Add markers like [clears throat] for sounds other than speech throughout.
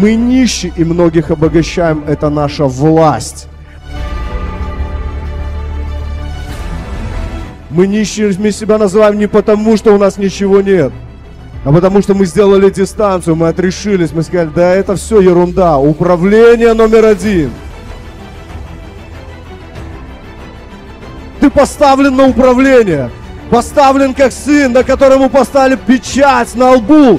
Мы нищи и многих обогащаем. Это наша власть. Мы нищими себя называем не потому, что у нас ничего нет, а потому что мы сделали дистанцию, мы отрешились, мы сказали, да это все ерунда, управление номер один. Ты поставлен на управление, поставлен как сын, на которому поставили печать на лбу,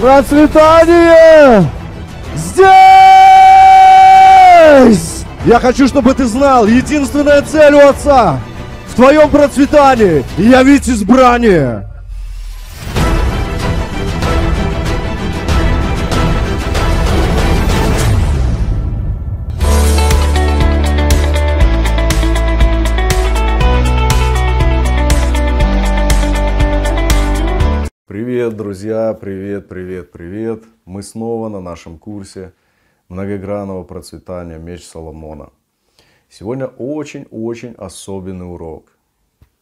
Процветание! Здесь! Я хочу, чтобы ты знал, единственная цель у отца в твоем процветании, и явить избрание. Привет, друзья! Привет, привет, привет! Мы снова на нашем курсе многогранного процветания «Меч Соломона». Сегодня очень-очень особенный урок.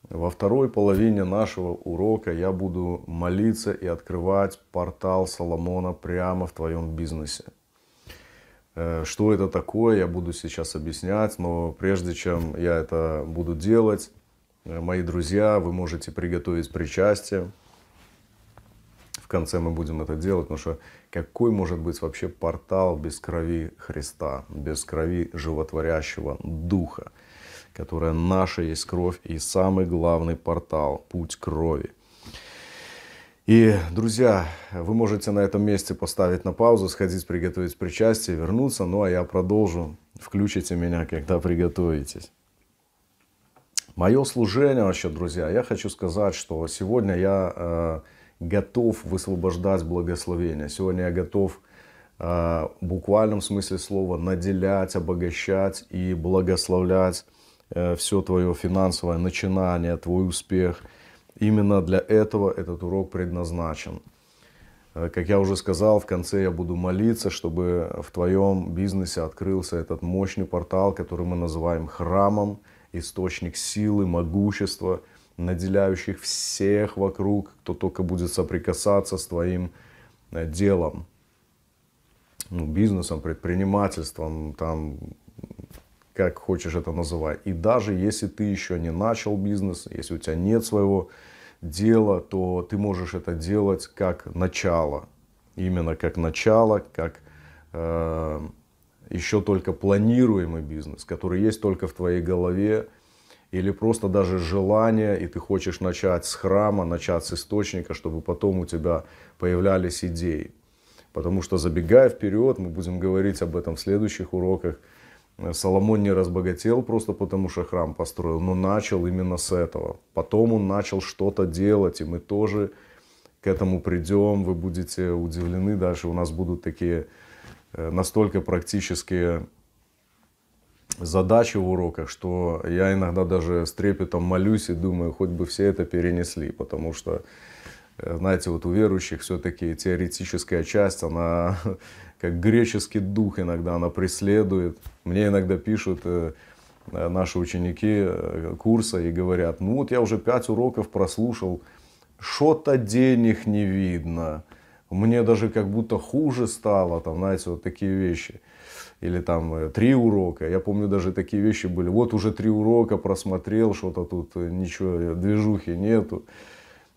Во второй половине нашего урока я буду молиться и открывать портал Соломона прямо в твоем бизнесе. Э, что это такое, я буду сейчас объяснять, но прежде чем я это буду делать, э, мои друзья, вы можете приготовить причастие – конце мы будем это делать, потому что какой может быть вообще портал без крови Христа, без крови животворящего Духа, которая наша есть кровь и самый главный портал, путь крови. И, друзья, вы можете на этом месте поставить на паузу, сходить приготовить причастие, вернуться, ну а я продолжу. Включите меня, когда приготовитесь. Мое служение вообще, друзья, я хочу сказать, что сегодня я э, готов высвобождать благословение. Сегодня я готов а, в буквальном смысле слова наделять, обогащать и благословлять э, все твое финансовое начинание, твой успех. Именно для этого этот урок предназначен. Э, как я уже сказал, в конце я буду молиться, чтобы в твоем бизнесе открылся этот мощный портал, который мы называем храмом, источник силы, могущества – наделяющих всех вокруг, кто только будет соприкасаться с твоим э, делом, ну, бизнесом, предпринимательством, там, как хочешь это называй. И даже если ты еще не начал бизнес, если у тебя нет своего дела, то ты можешь это делать как начало. Именно как начало, как э, еще только планируемый бизнес, который есть только в твоей голове, или просто даже желание, и ты хочешь начать с храма, начать с источника, чтобы потом у тебя появлялись идеи. Потому что забегая вперед, мы будем говорить об этом в следующих уроках, Соломон не разбогател просто потому, что храм построил, но начал именно с этого. Потом он начал что-то делать, и мы тоже к этому придем. Вы будете удивлены даже У нас будут такие э, настолько практические задачи в уроках, что я иногда даже с трепетом молюсь и думаю, хоть бы все это перенесли, потому что, э, знаете, вот у верующих все-таки теоретическая часть, она [laughs] как греческий дух иногда, она преследует. Мне иногда пишут э, э, наши ученики курса и говорят, ну вот я уже пять уроков прослушал, что-то денег не видно, мне даже как будто хуже стало, там, знаете, вот такие вещи – или там э, три урока. Я помню, даже такие вещи были. Вот уже три урока просмотрел, что-то тут э, ничего, э, движухи нету.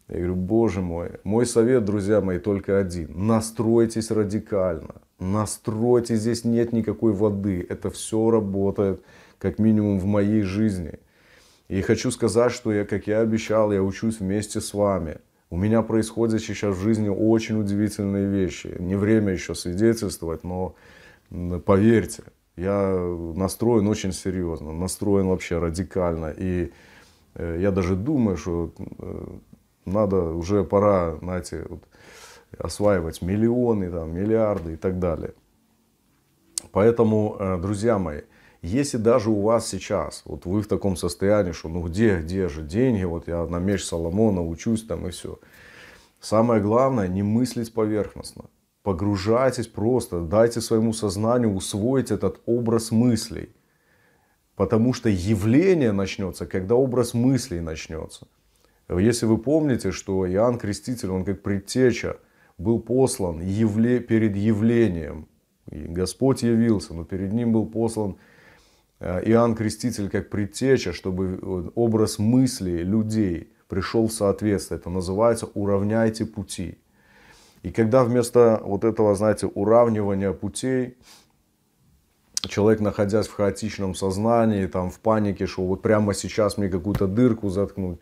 Я говорю, боже мой. Мой совет, друзья мои, только один. Настройтесь радикально. Настройтесь, здесь нет никакой воды. Это все работает, как минимум, в моей жизни. И хочу сказать, что я, как я обещал, я учусь вместе с вами. У меня происходят сейчас в жизни очень удивительные вещи. Не время еще свидетельствовать, но поверьте, я настроен очень серьезно, настроен вообще радикально. И э, я даже думаю, что э, надо, уже пора, знаете, вот, осваивать миллионы, там, миллиарды и так далее. Поэтому, э, друзья мои, если даже у вас сейчас, вот вы в таком состоянии, что ну где, где же деньги, вот я на меч Соломона учусь там и все. Самое главное не мыслить поверхностно. Погружайтесь просто, дайте своему сознанию усвоить этот образ мыслей. Потому что явление начнется, когда образ мыслей начнется. Если вы помните, что Иоанн Креститель, он как предтеча, был послан явле, перед явлением. И Господь явился, но перед ним был послан э, Иоанн Креститель как предтеча, чтобы э, образ мыслей людей пришел в соответствие. Это называется «уравняйте пути». И когда вместо вот этого, знаете, уравнивания путей, человек, находясь в хаотичном сознании, там, в панике, что вот прямо сейчас мне какую-то дырку заткнуть.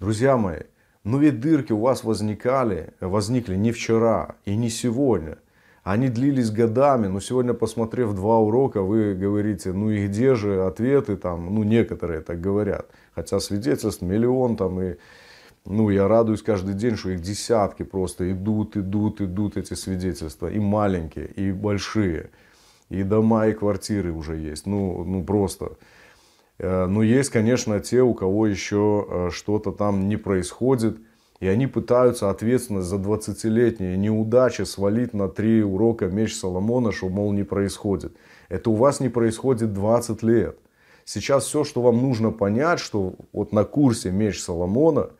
Друзья мои, ну ведь дырки у вас возникали, возникли не вчера и не сегодня. Они длились годами, но сегодня, посмотрев два урока, вы говорите, ну и где же ответы там, ну некоторые так говорят. Хотя свидетельств миллион там и ну, я радуюсь каждый день, что их десятки просто идут, идут, идут эти свидетельства. И маленькие, и большие. И дома, и квартиры уже есть. Ну, ну просто. Э, но есть, конечно, те, у кого еще э, что-то там не происходит. И они пытаются ответственность за 20-летние неудачи свалить на три урока меч Соломона, что, мол, не происходит. Это у вас не происходит 20 лет. Сейчас все, что вам нужно понять, что вот на курсе меч Соломона –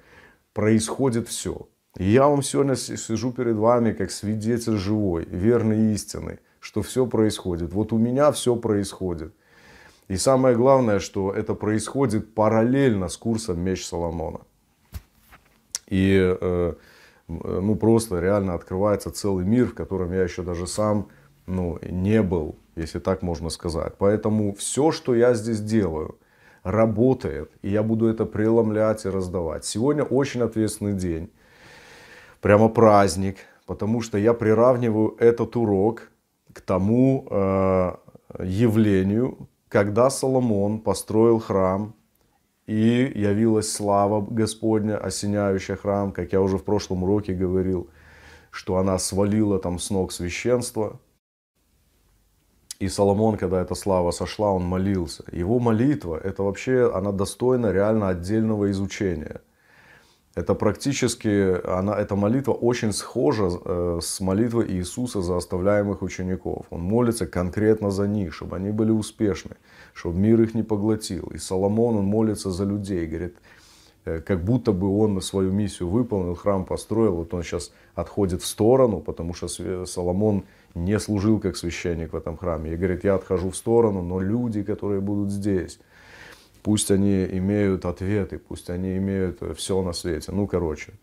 происходит все. И я вам сегодня сижу перед вами как свидетель живой, верный истины, что все происходит. Вот у меня все происходит. И самое главное, что это происходит параллельно с курсом меч Соломона. И э, э, ну просто реально открывается целый мир, в котором я еще даже сам ну, не был, если так можно сказать. Поэтому все, что я здесь делаю – работает, и я буду это преломлять и раздавать. Сегодня очень ответственный день, прямо праздник, потому что я приравниваю этот урок к тому э, явлению, когда Соломон построил храм, и явилась слава Господня, осеняющая храм, как я уже в прошлом уроке говорил, что она свалила там с ног священства, и Соломон, когда эта слава сошла, он молился. Его молитва, это вообще, она достойна реально отдельного изучения. Это практически, она, эта молитва очень схожа э, с молитвой Иисуса за оставляемых учеников. Он молится конкретно за них, чтобы они были успешны, чтобы мир их не поглотил. И Соломон, он молится за людей, говорит, э, как будто бы он свою миссию выполнил, храм построил, вот он сейчас отходит в сторону, потому что Соломон не служил как священник в этом храме. И говорит, я отхожу в сторону, но люди, которые будут здесь, пусть они имеют ответы, пусть они имеют все на свете. Ну, короче,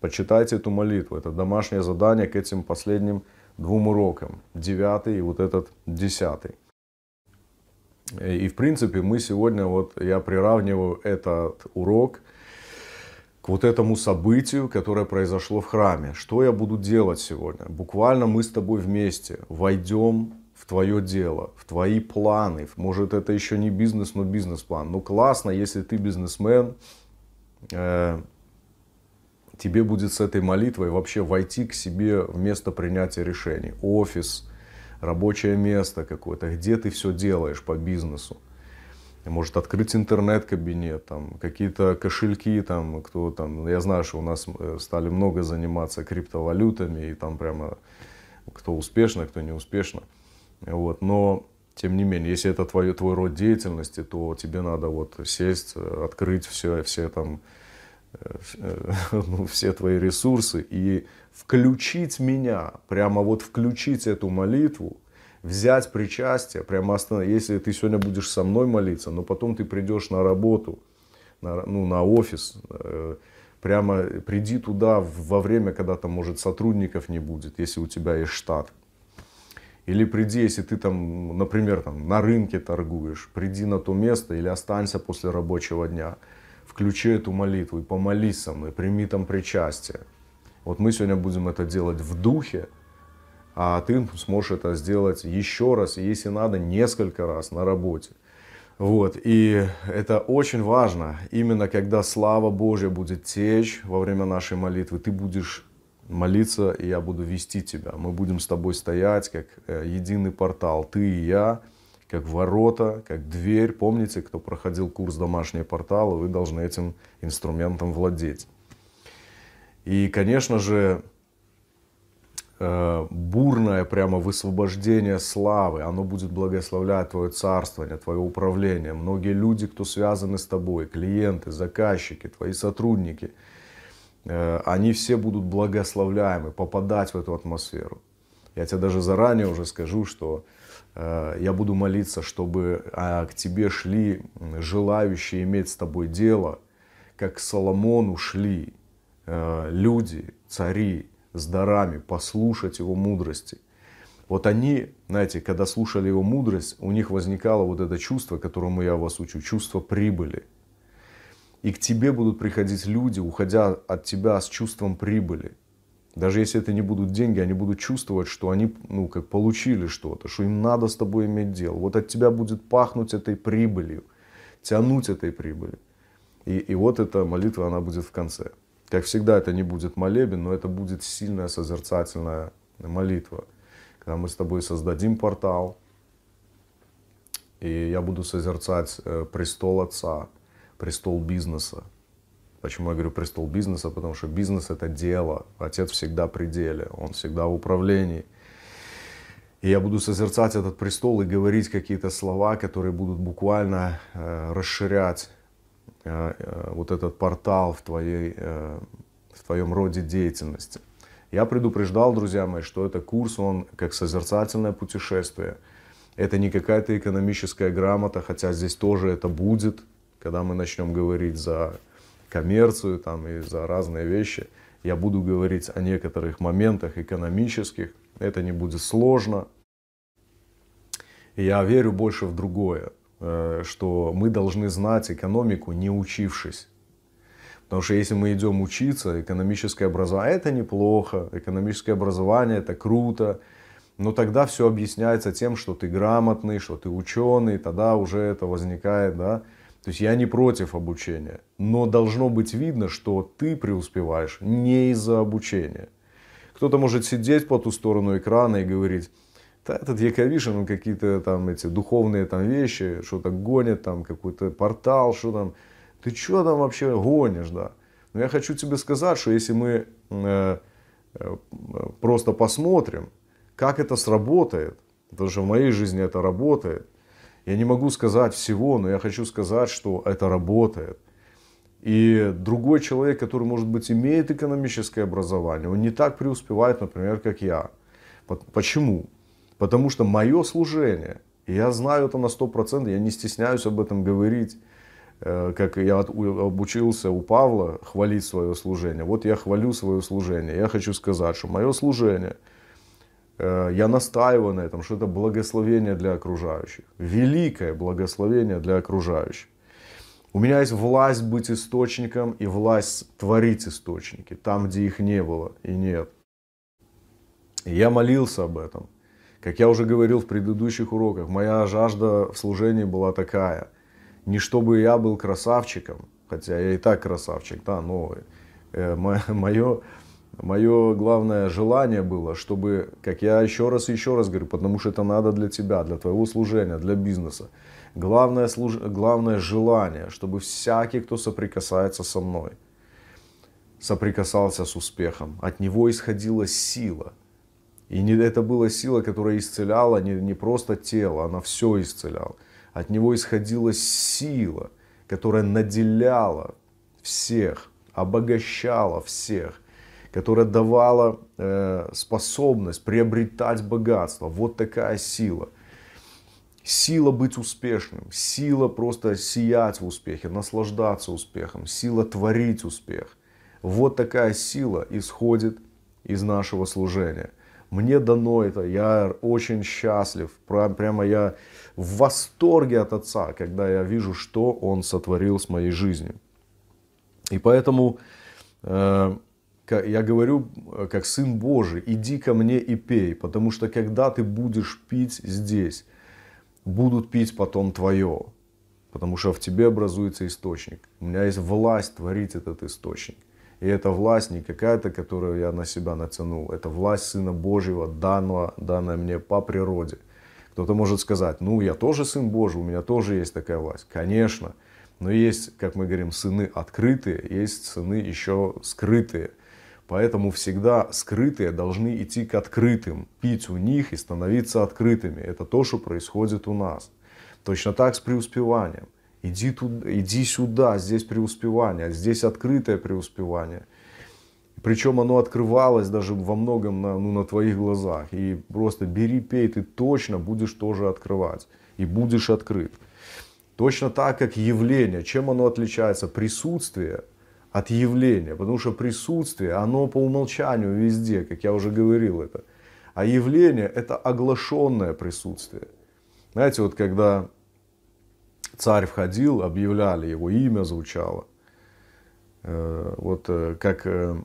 почитайте эту молитву. Это домашнее задание к этим последним двум урокам. Девятый и вот этот десятый. И, в принципе, мы сегодня, вот я приравниваю этот урок – к вот этому событию, которое произошло в храме. Что я буду делать сегодня? Буквально мы с тобой вместе войдем в твое дело, в твои планы. Может, это еще не бизнес, но бизнес-план. Но ну, классно, если ты бизнесмен, э, тебе будет с этой молитвой вообще войти к себе в место принятия решений. Офис, рабочее место какое-то, где ты все делаешь по бизнесу может открыть интернет-кабинет, там, какие-то кошельки, там, кто там, ну, я знаю, что у нас э, стали много заниматься криптовалютами, и там прямо кто успешно, кто не успешно. Вот. Но, тем не менее, если это твой, твой род деятельности, то тебе надо вот сесть, открыть все, все там, э, [laughs] ну, все твои ресурсы и включить меня, прямо вот включить эту молитву, взять причастие, прямо остановить. Если ты сегодня будешь со мной молиться, но потом ты придешь на работу, на, ну, на офис, э, прямо приди туда во время, когда там, может, сотрудников не будет, если у тебя есть штат. Или приди, если ты там, например, там, на рынке торгуешь, приди на то место или останься после рабочего дня. Включи эту молитву и помолись со мной, прими там причастие. Вот мы сегодня будем это делать в духе, а ты сможешь это сделать еще раз, если надо, несколько раз на работе. Вот, и это очень важно. Именно когда слава Божья будет течь во время нашей молитвы, ты будешь молиться, и я буду вести тебя. Мы будем с тобой стоять, как э, единый портал, ты и я, как ворота, как дверь. Помните, кто проходил курс «Домашние порталы», вы должны этим инструментом владеть. И, конечно же, Э, бурное прямо высвобождение славы, оно будет благословлять твое царствование, твое управление. Многие люди, кто связаны с тобой, клиенты, заказчики, твои сотрудники, э, они все будут благословляемы, попадать в эту атмосферу. Я тебе даже заранее уже скажу, что э, я буду молиться, чтобы а, к тебе шли желающие иметь с тобой дело, как к Соломону шли люди, цари, с дарами, послушать его мудрости. Вот они, знаете, когда слушали его мудрость, у них возникало вот это чувство, которому я вас учу, чувство прибыли. И к тебе будут приходить люди, уходя от тебя с чувством прибыли. Даже если это не будут деньги, они будут чувствовать, что они ну, как получили что-то, что им надо с тобой иметь дело. Вот от тебя будет пахнуть этой прибылью, тянуть этой прибыли. И, и вот эта молитва, она будет в конце. Как всегда, это не будет молебен, но это будет сильная созерцательная молитва. Когда мы с тобой создадим портал, и я буду созерцать э, престол Отца, престол бизнеса. Почему я говорю престол бизнеса? Потому что бизнес — это дело. Отец всегда при деле, он всегда в управлении. И я буду созерцать этот престол и говорить какие-то слова, которые будут буквально э, расширять Э, э, вот этот портал в, твоей, э, в твоем роде деятельности. Я предупреждал, друзья мои, что это курс, он как созерцательное путешествие. Это не какая-то экономическая грамота, хотя здесь тоже это будет, когда мы начнем говорить за коммерцию там, и за разные вещи. Я буду говорить о некоторых моментах экономических. Это не будет сложно. И я верю больше в другое. Э, что мы должны знать экономику, не учившись. Потому что если мы идем учиться, экономическое образование а это неплохо, экономическое образование это круто, но тогда все объясняется тем, что ты грамотный, что ты ученый, тогда уже это возникает, да. То есть я не против обучения, но должно быть видно, что ты преуспеваешь не из-за обучения. Кто-то может сидеть по ту сторону экрана и говорить, да, этот Яковишин, он какие-то там эти духовные там вещи, что-то гонит, там какой-то портал, что там. Ты что там вообще гонишь, да? Но я хочу тебе сказать, что если мы э, э, просто посмотрим, как это сработает, потому что в моей жизни это работает, я не могу сказать всего, но я хочу сказать, что это работает. И другой человек, который, может быть, имеет экономическое образование, он не так преуспевает, например, как я. Почему? Потому что мое служение, я знаю это на 100%, я не стесняюсь об этом говорить, э, как я обучился у Павла хвалить свое служение. Вот я хвалю свое служение. Я хочу сказать, что мое служение, э, я настаиваю на этом, что это благословение для окружающих. Великое благословение для окружающих. У меня есть власть быть источником и власть творить источники, там, где их не было и нет. И я молился об этом. Как я уже говорил в предыдущих уроках, моя жажда в служении была такая. Не чтобы я был красавчиком, хотя я и так красавчик, да, но э, мое, [laughs] мое главное желание было, чтобы, как я еще раз и еще раз говорю, потому что это надо для тебя, для твоего служения, для бизнеса. Главное, служ... главное желание, чтобы всякий, кто соприкасается со мной, соприкасался с успехом. От него исходила сила – и не, это была сила, которая исцеляла не, не просто тело, она все исцеляла. От него исходила сила, которая наделяла всех, обогащала всех, которая давала э, способность приобретать богатство. Вот такая сила. Сила быть успешным, сила просто сиять в успехе, наслаждаться успехом, сила творить успех. Вот такая сила исходит из нашего служения – мне дано это, я очень счастлив, прямо я в восторге от Отца, когда я вижу, что Он сотворил с моей жизнью. И поэтому э, я говорю, э, как Сын Божий, иди ко мне и пей, потому что когда ты будешь пить здесь, будут пить потом твое, потому что в тебе образуется источник. У меня есть власть творить этот источник. И эта власть не какая-то, которую я на себя натянул. Это власть Сына Божьего, данного, данная мне по природе. Кто-то может сказать, ну я тоже Сын Божий, у меня тоже есть такая власть. Конечно. Но есть, как мы говорим, сыны открытые, есть сыны еще скрытые. Поэтому всегда скрытые должны идти к открытым, пить у них и становиться открытыми. Это то, что происходит у нас. Точно так с преуспеванием. Иди, туда, иди сюда, здесь преуспевание, здесь открытое преуспевание. Причем оно открывалось даже во многом на, ну, на твоих глазах. И просто бери, пей, ты точно будешь тоже открывать. И будешь открыт. Точно так, как явление. Чем оно отличается? Присутствие от явления. Потому что присутствие, оно по умолчанию везде, как я уже говорил это. А явление – это оглашенное присутствие. Знаете, вот когда царь входил, объявляли, его имя звучало. Э, вот э, как э,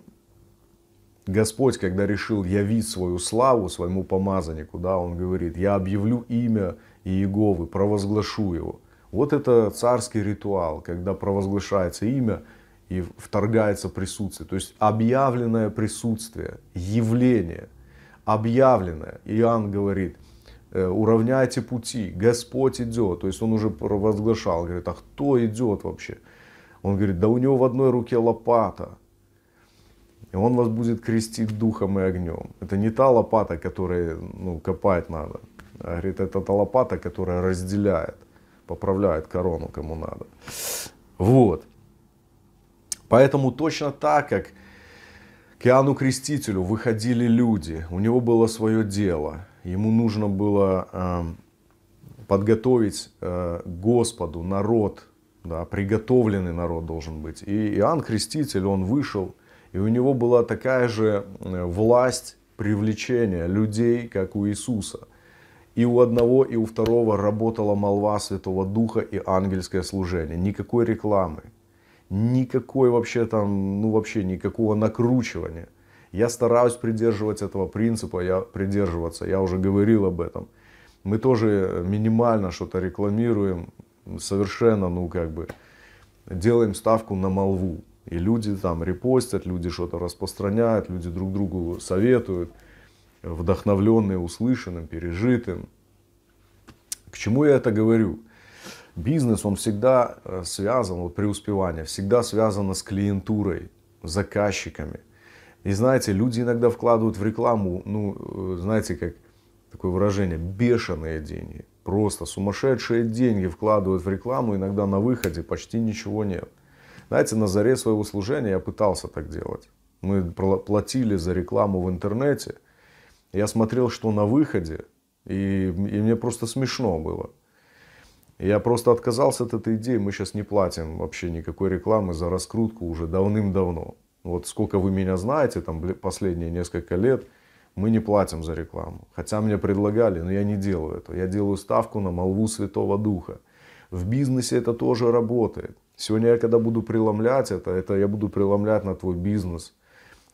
Господь, когда решил явить свою славу своему помазаннику, да, он говорит, я объявлю имя Иеговы, провозглашу его. Вот это царский ритуал, когда провозглашается имя и вторгается присутствие. То есть объявленное присутствие, явление, объявленное. Иоанн говорит – Э, уравняйте пути, Господь идет. То есть он уже провозглашал, говорит, а кто идет вообще? Он говорит, да у него в одной руке лопата, и он вас будет крестить духом и огнем. Это не та лопата, которой ну, копать надо. А, говорит, это та лопата, которая разделяет, поправляет корону, кому надо. Вот. Поэтому точно так, как к Иоанну Крестителю выходили люди, у него было свое дело – Ему нужно было э, подготовить э, Господу народ, да, приготовленный народ должен быть. И Иоанн Креститель, он вышел, и у него была такая же э, власть привлечения людей, как у Иисуса. И у одного, и у второго работала молва Святого Духа и ангельское служение. Никакой рекламы, никакой вообще там, ну вообще никакого накручивания. Я стараюсь придерживать этого принципа, я придерживаться, я уже говорил об этом. Мы тоже минимально что-то рекламируем, совершенно, ну как бы, делаем ставку на молву. И люди там репостят, люди что-то распространяют, люди друг другу советуют, вдохновленные услышанным, пережитым. К чему я это говорю? Бизнес, он всегда э, связан, вот преуспевание, всегда связано с клиентурой, заказчиками. И знаете, люди иногда вкладывают в рекламу, ну, э, знаете, как такое выражение, бешеные деньги. Просто сумасшедшие деньги вкладывают в рекламу, иногда на выходе почти ничего нет. Знаете, на заре своего служения я пытался так делать. Мы платили за рекламу в интернете. Я смотрел, что на выходе, и, и мне просто смешно было. Я просто отказался от этой идеи. Мы сейчас не платим вообще никакой рекламы за раскрутку уже давным-давно. Вот сколько вы меня знаете, там последние несколько лет, мы не платим за рекламу. Хотя мне предлагали, но я не делаю это. Я делаю ставку на молву Святого Духа. В бизнесе это тоже работает. Сегодня я когда буду преломлять это, это я буду преломлять на твой бизнес.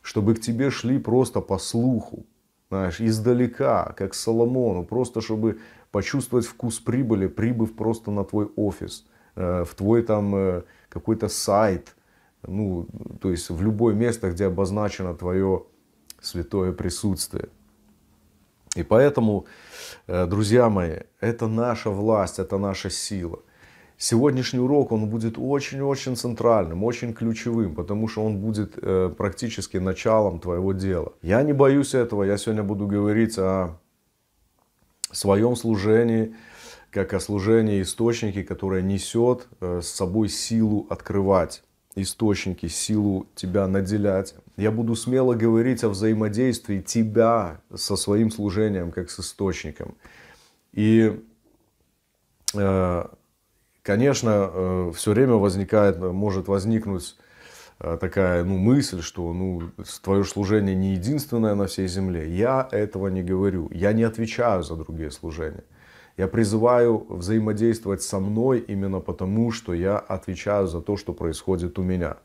Чтобы к тебе шли просто по слуху, знаешь, издалека, как Соломону, просто чтобы почувствовать вкус прибыли, прибыв просто на твой офис, э, в твой там э, какой-то сайт – ну, то есть в любое место, где обозначено твое святое присутствие. И поэтому, э, друзья мои, это наша власть, это наша сила. Сегодняшний урок, он будет очень-очень центральным, очень ключевым, потому что он будет э, практически началом твоего дела. Я не боюсь этого, я сегодня буду говорить о своем служении, как о служении источнике, которое несет э, с собой силу открывать источники, силу тебя наделять. Я буду смело говорить о взаимодействии тебя со своим служением, как с источником. И, э, конечно, э, все время возникает, может возникнуть э, такая ну, мысль, что ну, твое служение не единственное на всей земле. Я этого не говорю. Я не отвечаю за другие служения. Я призываю взаимодействовать со мной именно потому, что я отвечаю за то, что происходит у меня.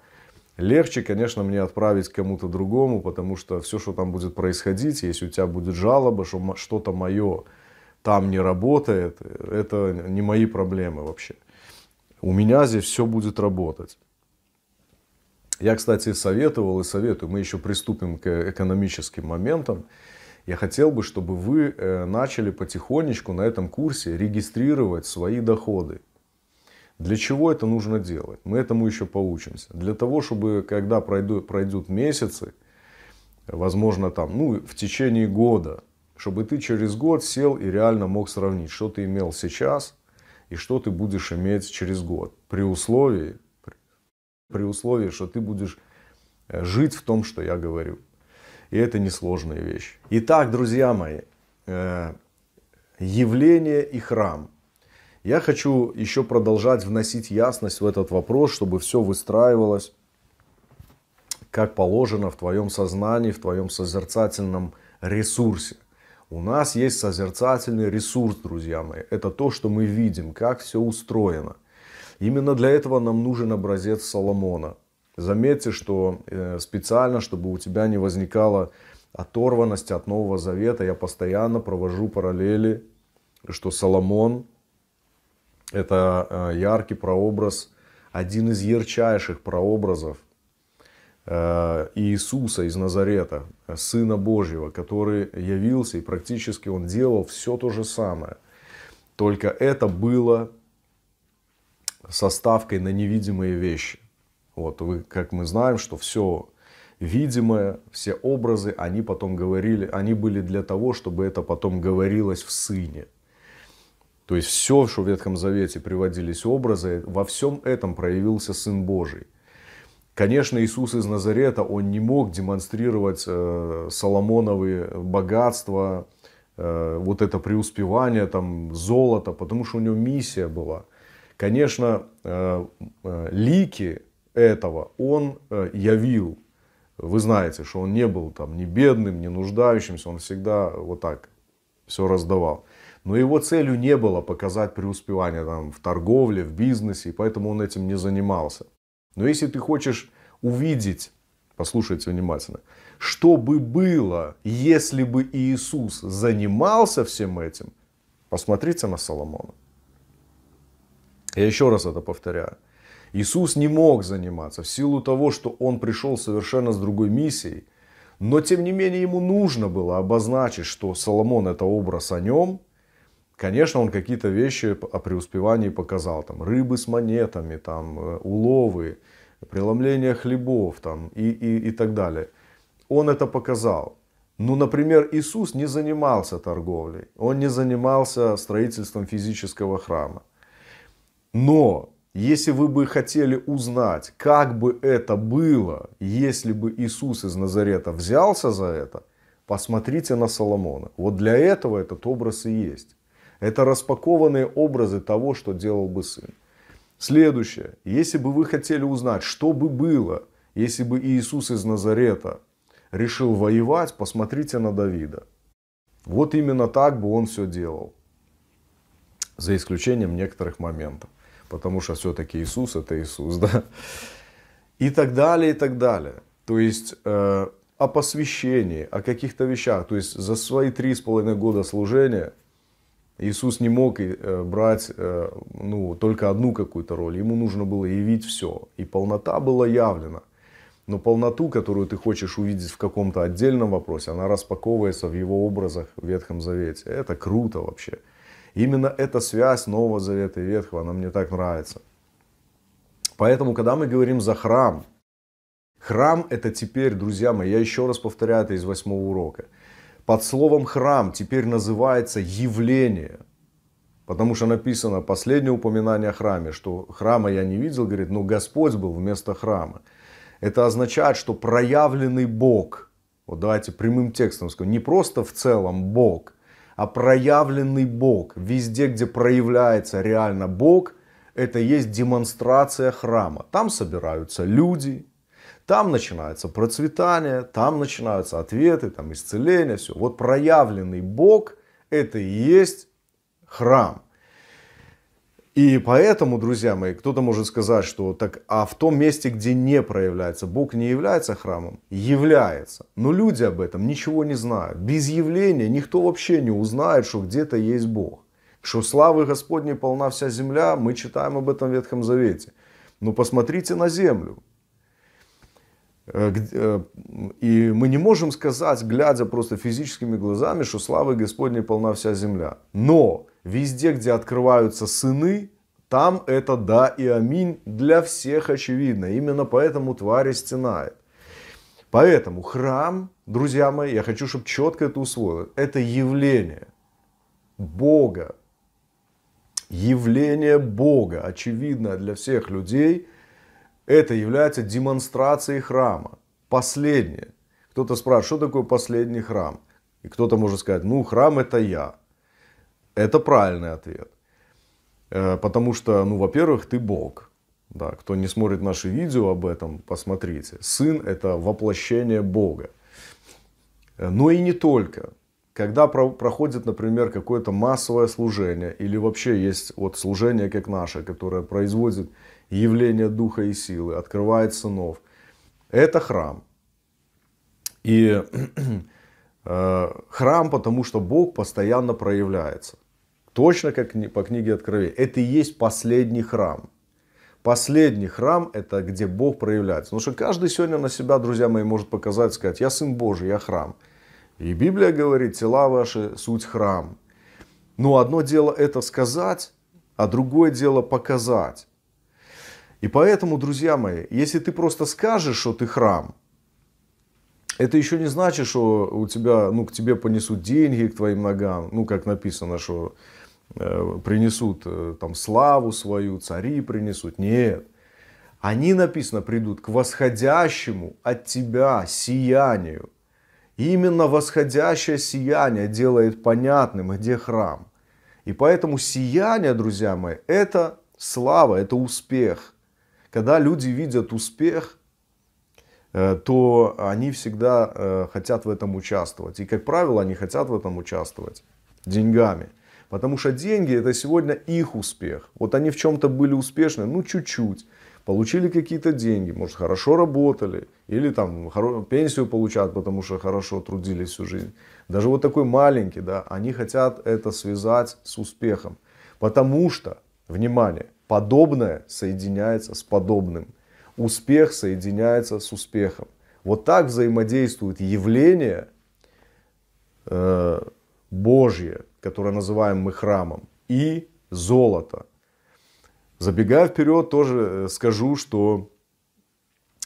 Легче, конечно, мне отправить кому-то другому, потому что все, что там будет происходить, если у тебя будет жалоба, что что-то мое там не работает, это не мои проблемы вообще. У меня здесь все будет работать. Я, кстати, советовал и советую, мы еще приступим к э-, экономическим моментам. Я хотел бы, чтобы вы э, начали потихонечку на этом курсе регистрировать свои доходы. Для чего это нужно делать? Мы этому еще поучимся. Для того, чтобы когда пройдут, пройдут месяцы, возможно там, ну, в течение года, чтобы ты через год сел и реально мог сравнить, что ты имел сейчас и что ты будешь иметь через год. При условии, при условии, что ты будешь э, жить в том, что я говорю. И это несложная вещь. Итак, друзья мои, э, явление и храм. Я хочу еще продолжать вносить ясность в этот вопрос, чтобы все выстраивалось как положено в твоем сознании, в твоем созерцательном ресурсе. У нас есть созерцательный ресурс, друзья мои. Это то, что мы видим, как все устроено. Именно для этого нам нужен образец Соломона – Заметьте, что э, специально, чтобы у тебя не возникало оторванность от Нового Завета, я постоянно провожу параллели, что Соломон – это э, яркий прообраз, один из ярчайших прообразов э, Иисуса из Назарета, Сына Божьего, который явился и практически он делал все то же самое. Только это было составкой на невидимые вещи. Вот, вы, как мы знаем, что все видимое, все образы, они потом говорили, они были для того, чтобы это потом говорилось в Сыне. То есть все, что в Ветхом Завете приводились образы, во всем этом проявился Сын Божий. Конечно, Иисус из Назарета, он не мог демонстрировать э, Соломоновые богатства, э, вот это преуспевание, там, золото, потому что у него миссия была. Конечно, э, э лики этого он э, явил. Вы знаете, что он не был там ни бедным, ни нуждающимся, он всегда вот так все раздавал. Но его целью не было показать преуспевание там, в торговле, в бизнесе, и поэтому он этим не занимался. Но если ты хочешь увидеть, послушайте внимательно, что бы было, если бы Иисус занимался всем этим, посмотрите на Соломона. Я еще раз это повторяю. Иисус не мог заниматься в силу того, что он пришел совершенно с другой миссией. Но тем не менее ему нужно было обозначить, что Соломон это образ о нем. Конечно, он какие-то вещи о преуспевании показал. Там, рыбы с монетами, там, э, уловы, преломление хлебов там, и, и, и так далее. Он это показал. Ну, например, Иисус не занимался торговлей, он не занимался строительством физического храма. Но если вы бы хотели узнать, как бы это было, если бы Иисус из Назарета взялся за это, посмотрите на Соломона. Вот для этого этот образ и есть. Это распакованные образы того, что делал бы сын. Следующее. Если бы вы хотели узнать, что бы было, если бы Иисус из Назарета решил воевать, посмотрите на Давида. Вот именно так бы он все делал. За исключением некоторых моментов потому что все-таки Иисус это Иисус, [laughs] да, и так далее, и так далее. То есть э, о посвящении, о каких-то вещах. То есть за свои три с половиной года служения Иисус не мог э, брать э, ну, только одну какую-то роль. Ему нужно было явить все. И полнота была явлена. Но полноту, которую ты хочешь увидеть в каком-то отдельном вопросе, она распаковывается в его образах в Ветхом Завете. Это круто вообще. Именно эта связь Нового Завета и Ветхого, она мне так нравится. Поэтому, когда мы говорим за храм, храм это теперь, друзья мои, я еще раз повторяю это из восьмого урока. Под словом храм теперь называется явление. Потому что написано последнее упоминание о храме, что храма я не видел, говорит, но Господь был вместо храма. Это означает, что проявленный Бог, вот давайте прямым текстом скажем, не просто в целом Бог – а проявленный Бог. Везде, где проявляется реально Бог, это есть демонстрация храма. Там собираются люди, там начинается процветание, там начинаются ответы, там исцеление, все. Вот проявленный Бог – это и есть храм – и поэтому, друзья мои, кто-то может сказать, что так, а в том месте, где не проявляется, Бог не является храмом? Является. Но люди об этом ничего не знают. Без явления никто вообще не узнает, что где-то есть Бог. Что славы Господней полна вся земля, мы читаем об этом в Ветхом Завете. Но посмотрите на землю. Э, э, и мы не можем сказать, глядя просто физическими глазами, что славы Господней полна вся земля. Но везде, где открываются сыны, там это да и аминь для всех очевидно. Именно поэтому тварь стенает. Поэтому храм, друзья мои, я хочу, чтобы четко это усвоили. это явление Бога. Явление Бога, очевидно для всех людей – это является демонстрацией храма. Последнее. Кто-то спрашивает, что такое последний храм? И кто-то может сказать, ну храм это я. Это правильный ответ. Э, потому что, ну, во-первых, ты Бог. Да, кто не смотрит наши видео об этом, посмотрите. Сын – это воплощение Бога. Э, но и не только. Когда про- проходит, например, какое-то массовое служение, или вообще есть вот служение, как наше, которое производит явление духа и силы, открывает сынов. Это храм. И [clears throat] э, храм, потому что Бог постоянно проявляется. Точно как по книге Откровения. Это и есть последний храм. Последний храм – это где Бог проявляется. Потому что каждый сегодня на себя, друзья мои, может показать, сказать, я Сын Божий, я храм. И Библия говорит, тела ваши – суть храм. Но одно дело это сказать, а другое дело показать. И поэтому, друзья мои, если ты просто скажешь, что ты храм, это еще не значит, что у тебя, ну, к тебе понесут деньги к твоим ногам, ну, как написано, что э, принесут э, там славу свою, цари принесут. Нет. Они, написано, придут к восходящему от тебя сиянию. И именно восходящее сияние делает понятным, где храм. И поэтому сияние, друзья мои, это слава, это успех – когда люди видят успех, э, то они всегда э, хотят в этом участвовать. И, как правило, они хотят в этом участвовать деньгами. Потому что деньги это сегодня их успех. Вот они в чем-то были успешны, ну чуть-чуть. Получили какие-то деньги, может хорошо работали, или там пенсию получают, потому что хорошо трудились всю жизнь. Даже вот такой маленький, да, они хотят это связать с успехом. Потому что, внимание, Подобное соединяется с подобным. Успех соединяется с успехом. Вот так взаимодействуют явления э, Божье, которое называем мы храмом, и золото. Забегая вперед, тоже э, скажу, что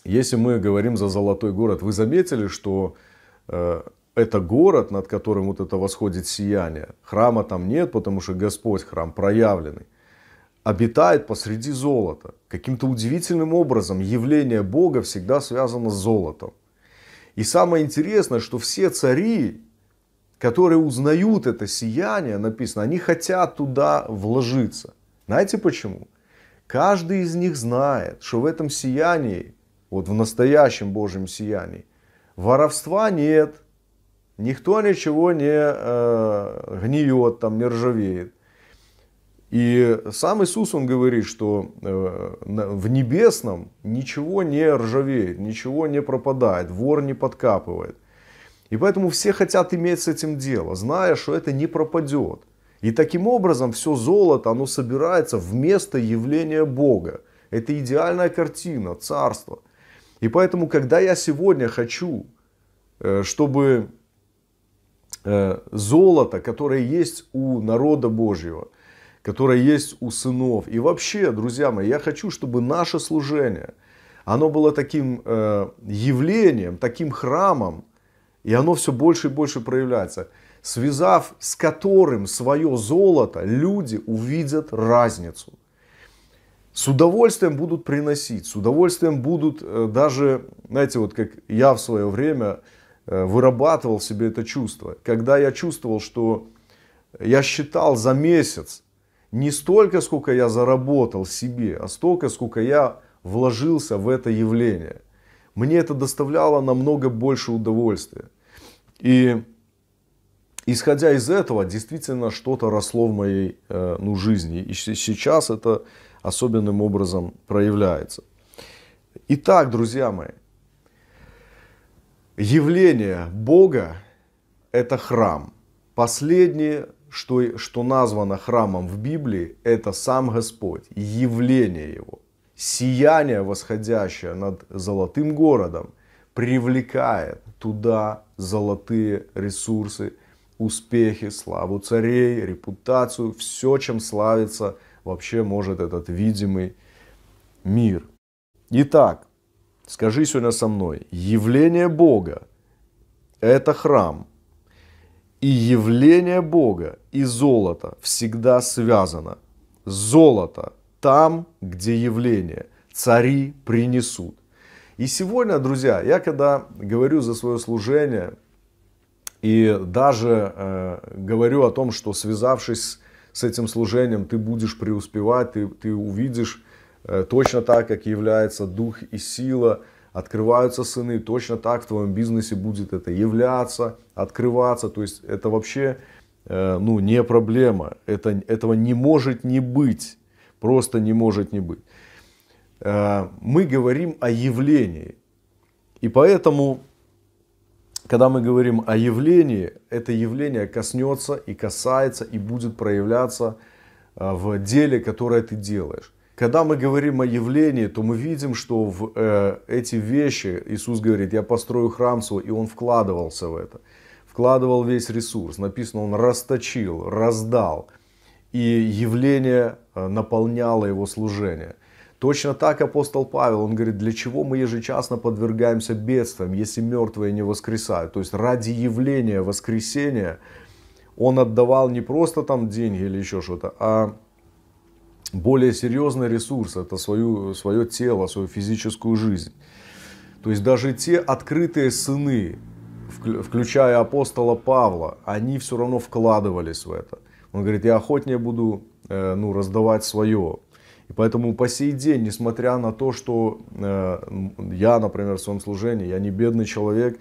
если мы говорим за золотой город, вы заметили, что э, это город, над которым вот это восходит сияние. Храма там нет, потому что Господь храм проявленный обитает посреди золота. Каким-то удивительным образом явление Бога всегда связано с золотом. И самое интересное, что все цари, которые узнают это сияние, написано, они хотят туда вложиться. Знаете почему? Каждый из них знает, что в этом сиянии, вот в настоящем Божьем сиянии, воровства нет, никто ничего не э, гниет, там, не ржавеет. И сам Иисус, он говорит, что э, в небесном ничего не ржавеет, ничего не пропадает, вор не подкапывает. И поэтому все хотят иметь с этим дело, зная, что это не пропадет. И таким образом все золото, оно собирается вместо явления Бога. Это идеальная картина, царство. И поэтому, когда я сегодня хочу, э, чтобы э, золото, которое есть у народа Божьего, которая есть у сынов. И вообще, друзья мои, я хочу, чтобы наше служение, оно было таким э, явлением, таким храмом, и оно все больше и больше проявляется, связав с которым свое золото, люди увидят разницу. С удовольствием будут приносить, с удовольствием будут э, даже, знаете, вот как я в свое время э, вырабатывал себе это чувство, когда я чувствовал, что я считал за месяц, не столько, сколько я заработал себе, а столько, сколько я вложился в это явление. Мне это доставляло намного больше удовольствия. И исходя из этого, действительно что-то росло в моей э, ну, жизни. И сейчас это особенным образом проявляется. Итак, друзья мои, явление Бога – это храм. Последнее что, что названо храмом в Библии, это сам Господь, явление Его. Сияние, восходящее над золотым городом, привлекает туда золотые ресурсы, успехи, славу царей, репутацию, все, чем славится вообще может этот видимый мир. Итак, скажи сегодня со мной, явление Бога – это храм – и явление Бога и золото всегда связано. Золото там, где явление. Цари принесут. И сегодня, друзья, я когда говорю за свое служение и даже э, говорю о том, что связавшись с этим служением, ты будешь преуспевать, ты, ты увидишь э, точно так, как является дух и сила – открываются сыны, точно так в твоем бизнесе будет это являться, открываться, то есть это вообще э, ну, не проблема, это, этого не может не быть, просто не может не быть. Э, мы говорим о явлении, и поэтому, когда мы говорим о явлении, это явление коснется и касается и будет проявляться э, в деле, которое ты делаешь. Когда мы говорим о явлении, то мы видим, что в э, эти вещи Иисус говорит, я построю храм свой, и он вкладывался в это. Вкладывал весь ресурс. Написано, он расточил, раздал. И явление э, наполняло его служение. Точно так апостол Павел, он говорит, для чего мы ежечасно подвергаемся бедствиям, если мертвые не воскресают. То есть ради явления воскресения он отдавал не просто там деньги или еще что-то, а более серьезный ресурс, это свою, свое тело, свою физическую жизнь. То есть даже те открытые сыны, включая апостола Павла, они все равно вкладывались в это. Он говорит, я охотнее буду э, ну, раздавать свое. И поэтому по сей день, несмотря на то, что э, я, например, в своем служении, я не бедный человек,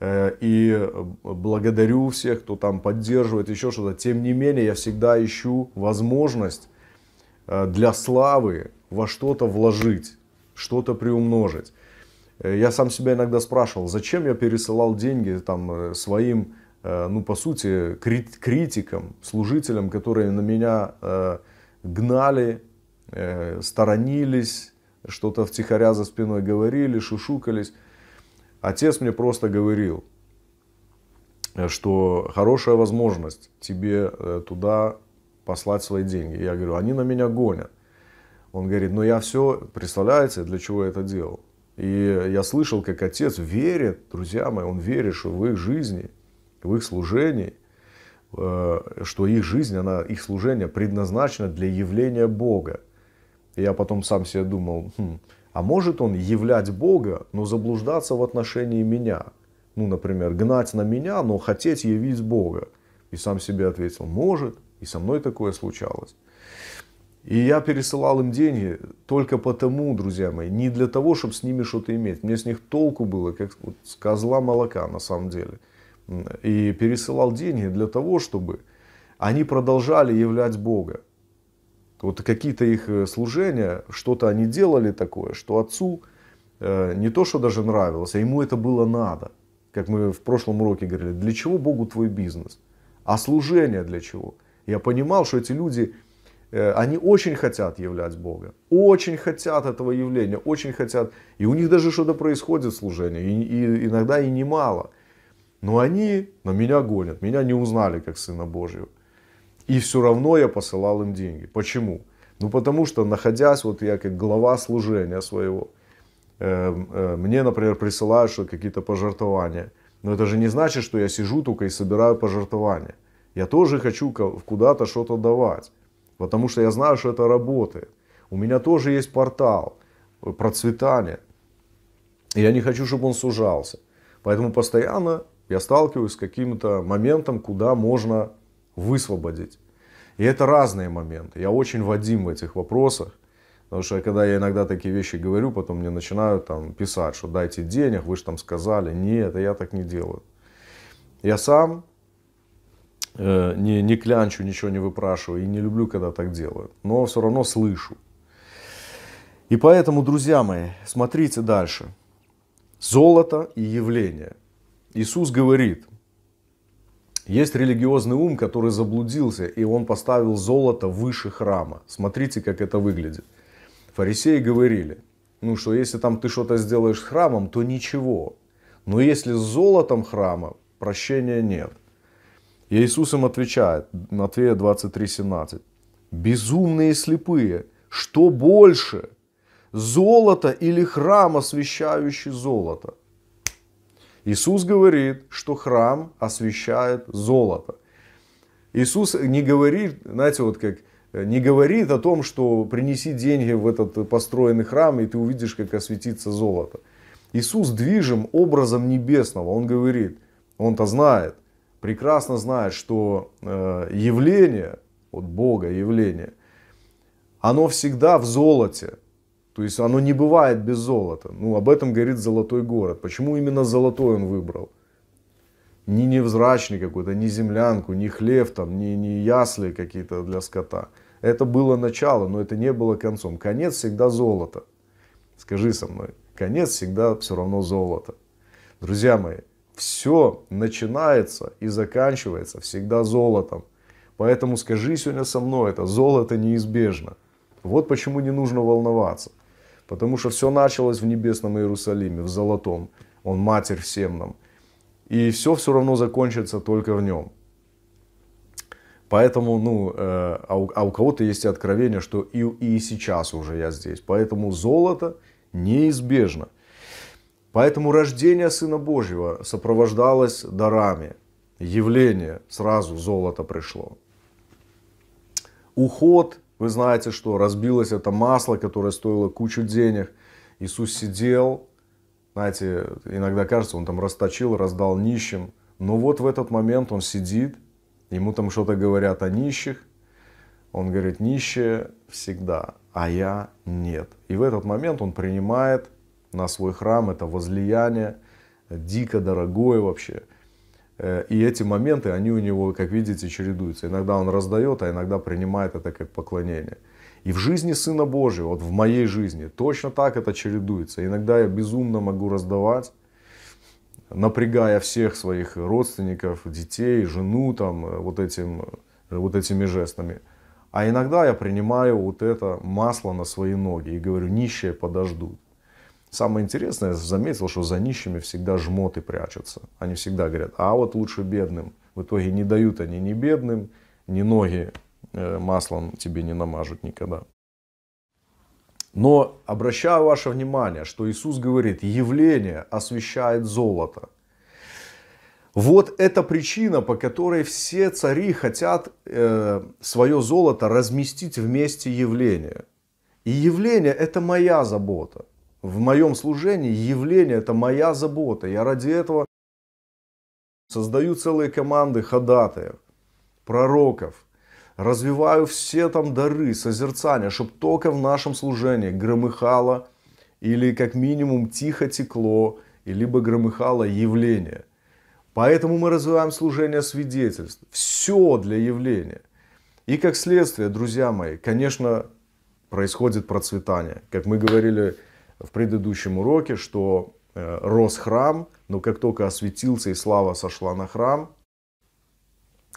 э, и благодарю всех, кто там поддерживает еще что-то, тем не менее я всегда ищу возможность Э, для славы во что-то вложить, что-то приумножить. Э, я сам себя иногда спрашивал, зачем я пересылал деньги там, э, своим, ну, по сути, критикам, служителям, которые на меня гнали, сторонились, что-то втихаря за спиной говорили, шушукались. Отец мне просто говорил, что хорошая возможность тебе туда послать свои деньги. Я говорю, они на меня гонят. Он говорит, ну я все, представляете, для чего я это делал? И я слышал, как отец верит, друзья мои, он верит, что в их жизни, в их служении, э, что их жизнь, она, их служение предназначено для явления Бога. И я потом сам себе думал, хм, а может он являть Бога, но заблуждаться в отношении меня? Ну, например, гнать на меня, но хотеть явить Бога. И сам себе ответил, может, и со мной такое случалось. И я пересылал им деньги только потому, друзья мои, не для того, чтобы с ними что-то иметь. Мне с них толку было, как с козла молока на самом деле. И пересылал деньги для того, чтобы они продолжали являть Бога. Вот какие-то их э, служения, что-то они делали такое, что отцу э, не то, что даже нравилось, а ему это было надо. Как мы в прошлом уроке говорили, для чего Богу твой бизнес? А служение для чего? Я понимал, что эти люди, э, они очень хотят являть Бога, очень хотят этого явления, очень хотят. И у них даже что-то происходит в служении, и, и иногда и немало. Но они на меня гонят, меня не узнали как Сына Божьего. И все равно я посылал им деньги. Почему? Ну потому что, находясь, вот я как глава служения своего, эм, э, мне, например, присылают что какие-то пожертвования. Но это же не значит, что я сижу только и собираю пожертвования. Я тоже хочу куда-то что-то давать, потому что я знаю, что это работает. У меня тоже есть портал э, процветания. И я не хочу, чтобы он сужался. Поэтому постоянно я сталкиваюсь с каким-то моментом, куда можно высвободить. И это разные моменты. Я очень Вадим в этих вопросах. Потому что когда я иногда такие вещи говорю, потом мне начинают там писать, что дайте денег, вы же там сказали. Нет, я так не делаю. Я сам Э, не, не клянчу, ничего не выпрашиваю и не люблю, когда так делают. Но все равно слышу. И поэтому, друзья мои, смотрите дальше. Золото и явление. Иисус говорит, есть религиозный ум, который заблудился, и он поставил золото выше храма. Смотрите, как это выглядит. Фарисеи говорили, ну что если там ты что-то сделаешь с храмом, то ничего. Но если с золотом храма, прощения нет. И Иисус им отвечает, Матфея 23, 17. Безумные слепые, что больше? Золото или храм, освещающий золото? Иисус говорит, что храм освещает золото. Иисус не говорит, знаете, вот как не говорит о том, что принеси деньги в этот построенный храм, и ты увидишь, как осветится золото. Иисус движим образом небесного. Он говорит, он-то знает, прекрасно знает, что э, явление, вот Бога явление, оно всегда в золоте. То есть оно не бывает без золота. Ну, об этом говорит золотой город. Почему именно золотой он выбрал? Ни невзрачный какой-то, ни землянку, ни хлев, там, ни, ни ясли какие-то для скота. Это было начало, но это не было концом. Конец всегда золото. Скажи со мной, конец всегда все равно золото. Друзья мои, все начинается и заканчивается всегда золотом. Поэтому скажи сегодня со мной, это золото неизбежно. Вот почему не нужно волноваться. Потому что все началось в небесном Иерусалиме, в золотом. Он матерь всем нам. И все все равно закончится только в нем. Поэтому, ну, э, а у, а у кого-то есть откровение, что и, и сейчас уже я здесь. Поэтому золото неизбежно. Поэтому рождение Сына Божьего сопровождалось дарами. Явление, сразу золото пришло. Уход, вы знаете что, разбилось это масло, которое стоило кучу денег. Иисус сидел, знаете, иногда кажется, он там расточил, раздал нищим. Но вот в этот момент он сидит, ему там что-то говорят о нищих. Он говорит, нищие всегда, а я нет. И в этот момент он принимает на свой храм, это возлияние, дико дорогое вообще. Э, и эти моменты, они у него, как видите, чередуются. Иногда он раздает, а иногда принимает это как поклонение. И в жизни Сына Божьего, вот в моей жизни, точно так это чередуется. Иногда я безумно могу раздавать, напрягая всех своих родственников, детей, жену там э, вот, этим, э, вот этими жестами. А иногда я принимаю вот это масло на свои ноги и говорю, нищие подождут. Самое интересное, я заметил, что за нищими всегда жмоты прячутся. Они всегда говорят, а вот лучше бедным. В итоге не дают они ни бедным, ни ноги э, маслом тебе не намажут никогда. Но обращаю ваше внимание, что Иисус говорит, явление освещает золото. Вот это причина, по которой все цари хотят э, свое золото разместить вместе явления. И явление это моя забота в моем служении явление – это моя забота. Я ради этого создаю целые команды ходатаев, пророков, развиваю все там дары, созерцания, чтобы только в нашем служении громыхало или как минимум тихо текло, и либо громыхало явление. Поэтому мы развиваем служение свидетельств. Все для явления. И как следствие, друзья мои, конечно, происходит процветание. Как мы говорили в предыдущем уроке, что э, рос храм, но как только осветился и слава сошла на храм,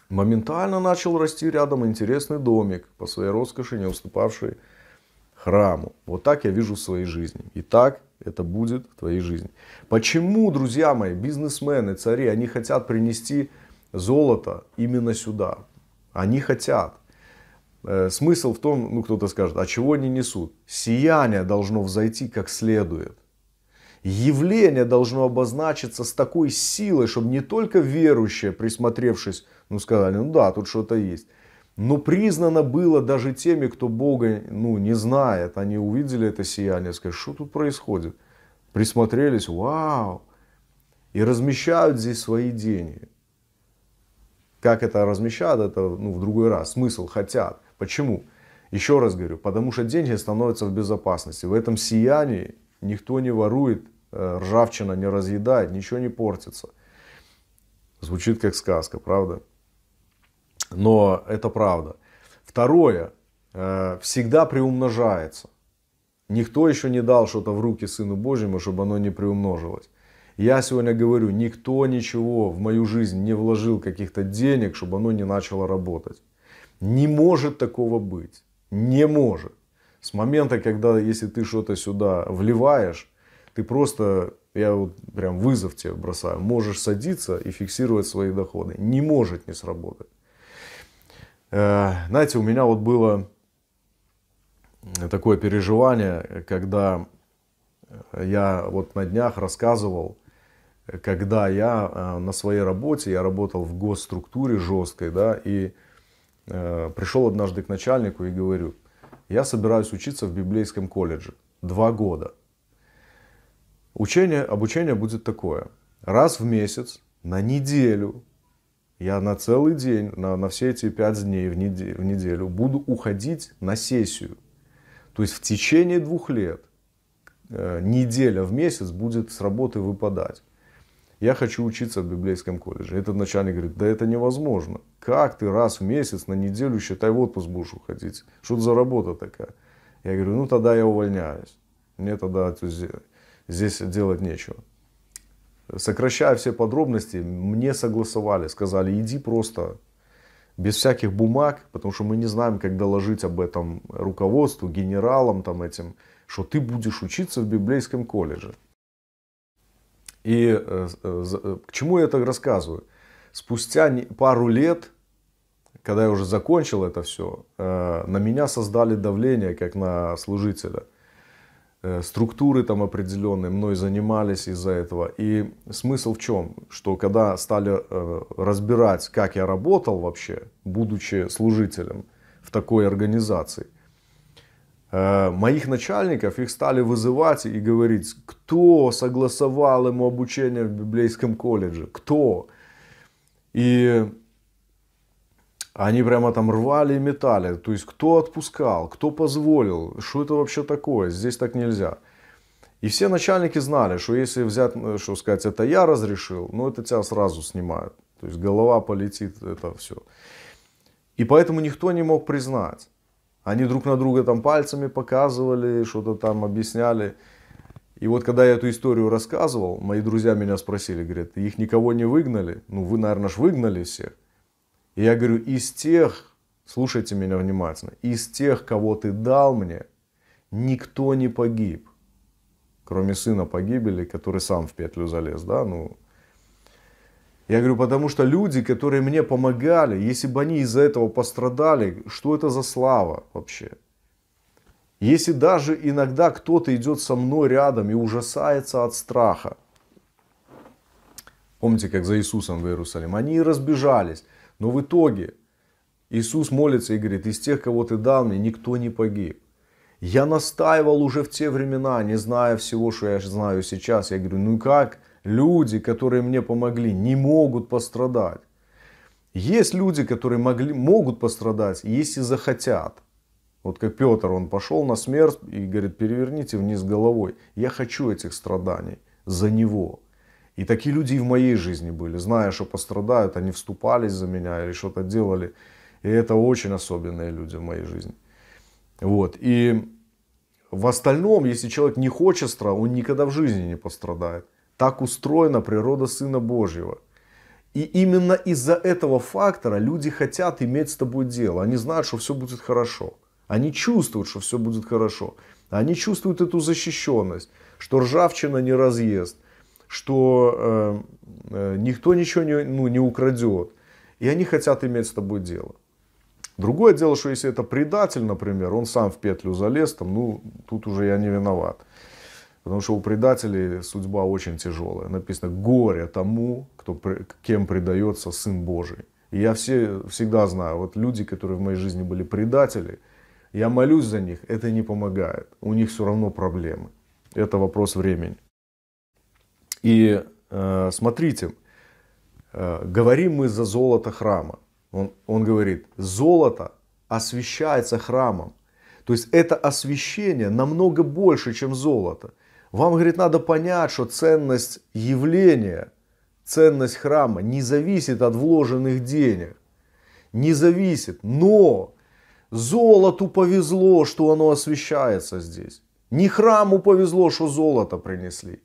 моментально начал расти рядом интересный домик, по своей роскоши не уступавший храму. Вот так я вижу в своей жизни. И так это будет в твоей жизни. Почему, друзья мои, бизнесмены, цари, они хотят принести золото именно сюда? Они хотят. Э, смысл в том, ну кто-то скажет, а чего они несут? Сияние должно взойти как следует. Явление должно обозначиться с такой силой, чтобы не только верующие, присмотревшись, ну сказали, ну да, тут что-то есть. Но признано было даже теми, кто Бога ну, не знает. Они увидели это сияние, сказали, что тут происходит. Присмотрелись, вау. И размещают здесь свои деньги. Как это размещают, это ну, в другой раз. Смысл хотят. Почему? Еще раз говорю, потому что деньги становятся в безопасности. В этом сиянии никто не ворует, э, ржавчина не разъедает, ничего не портится. Звучит как сказка, правда? Но это правда. Второе, э, всегда приумножается. Никто еще не дал что-то в руки Сыну Божьему, чтобы оно не приумножилось. Я сегодня говорю, никто ничего в мою жизнь не вложил каких-то денег, чтобы оно не начало работать. Не может такого быть. Не может. С момента, когда, если ты что-то сюда вливаешь, ты просто, я вот прям вызов тебе бросаю, можешь садиться и фиксировать свои доходы. Не может не сработать. Э, знаете, у меня вот было э, такое переживание, когда э, я вот на днях рассказывал, когда я на своей работе, я работал в госструктуре жесткой, да, и Э, пришел однажды к начальнику и говорю, я собираюсь учиться в библейском колледже два года. Учение, обучение будет такое. Раз в месяц, на неделю, я на целый день, на, на все эти пять дней в, неделю, в неделю буду уходить на сессию. То есть в течение двух лет э, неделя в месяц будет с работы выпадать я хочу учиться в библейском колледже. Этот начальник говорит, да это невозможно. Как ты раз в месяц, на неделю, считай, в отпуск будешь уходить? Что это за работа такая? Я говорю, ну тогда я увольняюсь. Мне тогда э, здесь делать нечего. Сокращая все подробности, мне согласовали, сказали, иди просто без всяких бумаг, потому что мы не знаем, как доложить об этом руководству, генералам там этим, что ты будешь учиться в библейском колледже. И э, э, э, к чему я это рассказываю? Спустя пару лет, когда я уже закончил это все, на меня создали давление, как на служителя. Структуры там определенные мной занимались из-за этого. И смысл в чем? Что когда стали разбирать, как я работал вообще, будучи служителем в такой организации, моих начальников, их стали вызывать и говорить, кто согласовал ему обучение в библейском колледже, кто. И они прямо там рвали и метали, то есть кто отпускал, кто позволил, что это вообще такое, здесь так нельзя. И все начальники знали, что если взять, что сказать, это я разрешил, ну это тебя сразу снимают. То есть голова полетит, это все. И поэтому никто не мог признать. Они друг на друга там пальцами показывали, что-то там объясняли. И вот когда я эту историю рассказывал, мои друзья меня спросили, говорят, их никого не выгнали? Ну, вы, наверное, ж выгнали всех. И я говорю, из тех, слушайте меня внимательно, из тех, кого ты дал мне, никто не погиб. Кроме сына погибели, который сам в петлю залез, да, ну, я говорю, потому что люди, которые мне помогали, если бы они из-за этого пострадали, что это за слава вообще? Если даже иногда кто-то идет со мной рядом и ужасается от страха. Помните, как за Иисусом в Иерусалим? Они разбежались. Но в итоге Иисус молится и говорит, из тех, кого ты дал мне, никто не погиб. Я настаивал уже в те времена, не зная всего, что я знаю сейчас. Я говорю, ну как люди, которые мне помогли, не могут пострадать. Есть люди, которые могли, могут пострадать, если захотят. Вот как Петр, он пошел на смерть и говорит, переверните вниз головой. Я хочу этих страданий за него. И такие люди и в моей жизни были. Зная, что пострадают, они вступались за меня или что-то делали. И это очень особенные люди в моей жизни. Вот. И в остальном, если человек не хочет страдать, он никогда в жизни не пострадает. Так устроена природа Сына Божьего. И именно из-за этого фактора люди хотят иметь с тобой дело. Они знают, что все будет хорошо. Они чувствуют, что все будет хорошо. Они чувствуют эту защищенность, что ржавчина не разъест, что э, э никто ничего не, ну, не украдет. И они хотят иметь с тобой дело. Другое дело, что если это предатель, например, он сам в петлю залез, там, ну, тут уже я не виноват. Потому что у предателей судьба очень тяжелая. Написано «горе тому, кто, кем предается Сын Божий». И я все, всегда знаю, вот люди, которые в моей жизни были предатели, я молюсь за них, это не помогает. У них все равно проблемы. Это вопрос времени. И э, смотрите, э, говорим мы за золото храма. Он, он говорит, золото освещается храмом. То есть это освещение намного больше, чем золото. Вам, говорит, надо понять, что ценность явления, ценность храма не зависит от вложенных денег. Не зависит. Но золоту повезло, что оно освещается здесь. Не храму повезло, что золото принесли.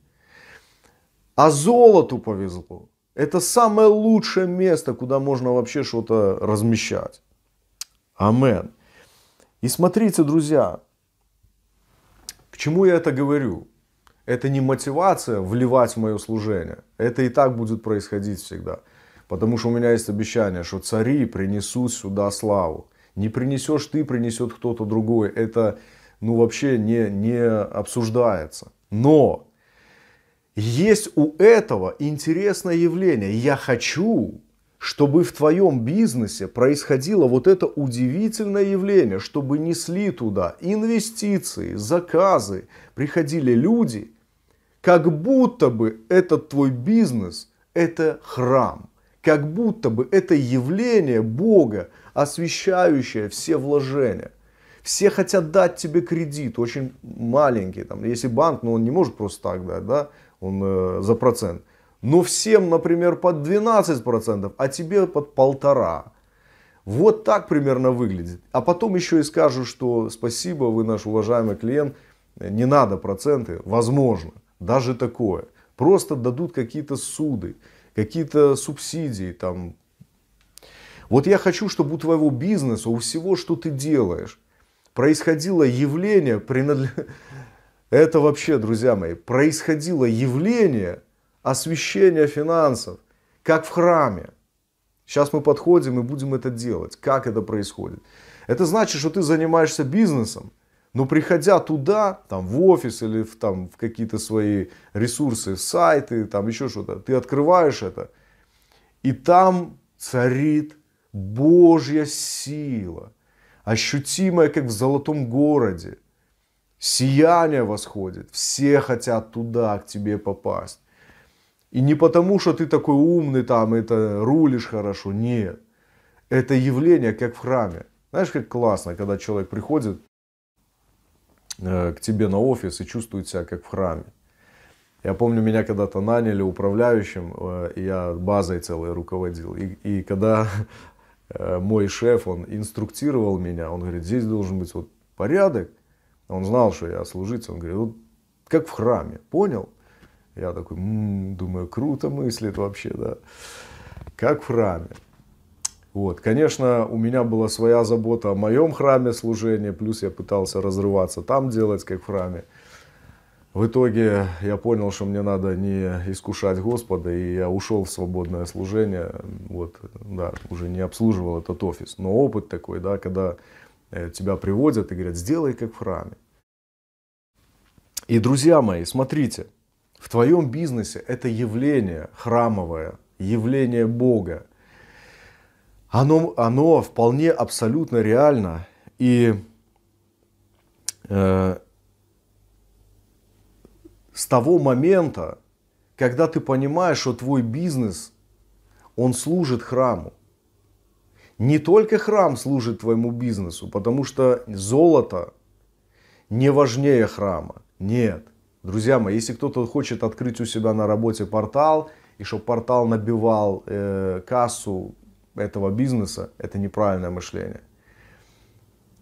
А золоту повезло. Это самое лучшее место, куда можно вообще что-то размещать. Амен. И смотрите, друзья, к чему я это говорю? это не мотивация вливать в мое служение. Это и так будет происходить всегда. Потому что у меня есть обещание, что цари принесут сюда славу. Не принесешь ты, принесет кто-то другой. Это ну, вообще не, не обсуждается. Но есть у этого интересное явление. Я хочу, чтобы в твоем бизнесе происходило вот это удивительное явление, чтобы несли туда инвестиции, заказы, приходили люди, как будто бы этот твой бизнес – это храм. Как будто бы это явление Бога, освещающее все вложения. Все хотят дать тебе кредит, очень маленький. Там, если банк, ну он не может просто так дать, да, он э, за процент. Но всем, например, под 12%, а тебе под полтора. Вот так примерно выглядит. А потом еще и скажут, что спасибо, вы наш уважаемый клиент, не надо проценты, возможно даже такое. Просто дадут какие-то суды, какие-то субсидии, там. Вот я хочу, чтобы у твоего бизнеса, у всего, что ты делаешь, происходило явление, принадлеж... [laughs] это вообще, друзья мои, происходило явление освещения финансов, как в храме. Сейчас мы подходим и будем это делать. Как это происходит? Это значит, что ты занимаешься бизнесом, но приходя туда, там в офис или в, там, в какие-то свои ресурсы, сайты, там еще что-то, ты открываешь это, и там царит Божья сила, ощутимая, как в золотом городе. Сияние восходит, все хотят туда к тебе попасть. И не потому, что ты такой умный там, это рулишь хорошо, нет. Это явление, как в храме. Знаешь, как классно, когда человек приходит Э, к тебе на офис и чувствует себя как в храме. Я помню, меня когда-то наняли управляющим, э, я базой целой руководил. И, и когда [laughs] э, мой шеф, он инструктировал меня, он говорит, здесь должен быть вот порядок. Он знал, что я служитель, он говорит, вот как в храме, понял? Я такой, м-м, думаю, круто мыслит вообще, да. Как в храме. Вот. Конечно, у меня была своя забота о моем храме служения, плюс я пытался разрываться там делать, как в храме. В итоге я понял, что мне надо не искушать Господа, и я ушел в свободное служение, вот, да, уже не обслуживал этот офис. Но опыт такой, да, когда э, тебя приводят и говорят, сделай как в храме. И, друзья мои, смотрите, в твоем бизнесе это явление храмовое, явление Бога, оно, оно вполне абсолютно реально. И э, с того момента, когда ты понимаешь, что твой бизнес, он служит храму. Не только храм служит твоему бизнесу, потому что золото не важнее храма. Нет. Друзья мои, если кто-то хочет открыть у себя на работе портал, и чтобы портал набивал э, кассу этого бизнеса, это неправильное мышление.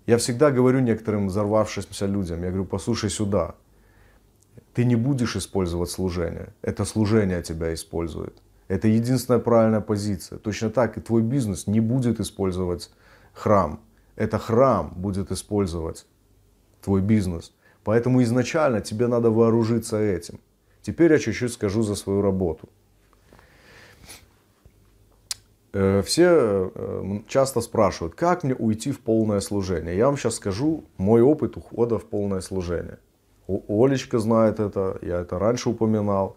Я всегда говорю некоторым взорвавшимся людям, я говорю, послушай сюда, ты не будешь использовать служение, это служение тебя использует. Это единственная правильная позиция. Точно так и твой бизнес не будет использовать храм. Это храм будет использовать твой бизнес. Поэтому изначально тебе надо вооружиться этим. Теперь я чуть-чуть скажу за свою работу. Э, все э, часто спрашивают, как мне уйти в полное служение. Я вам сейчас скажу мой опыт ухода в полное служение. Олечка знает это, я это раньше упоминал.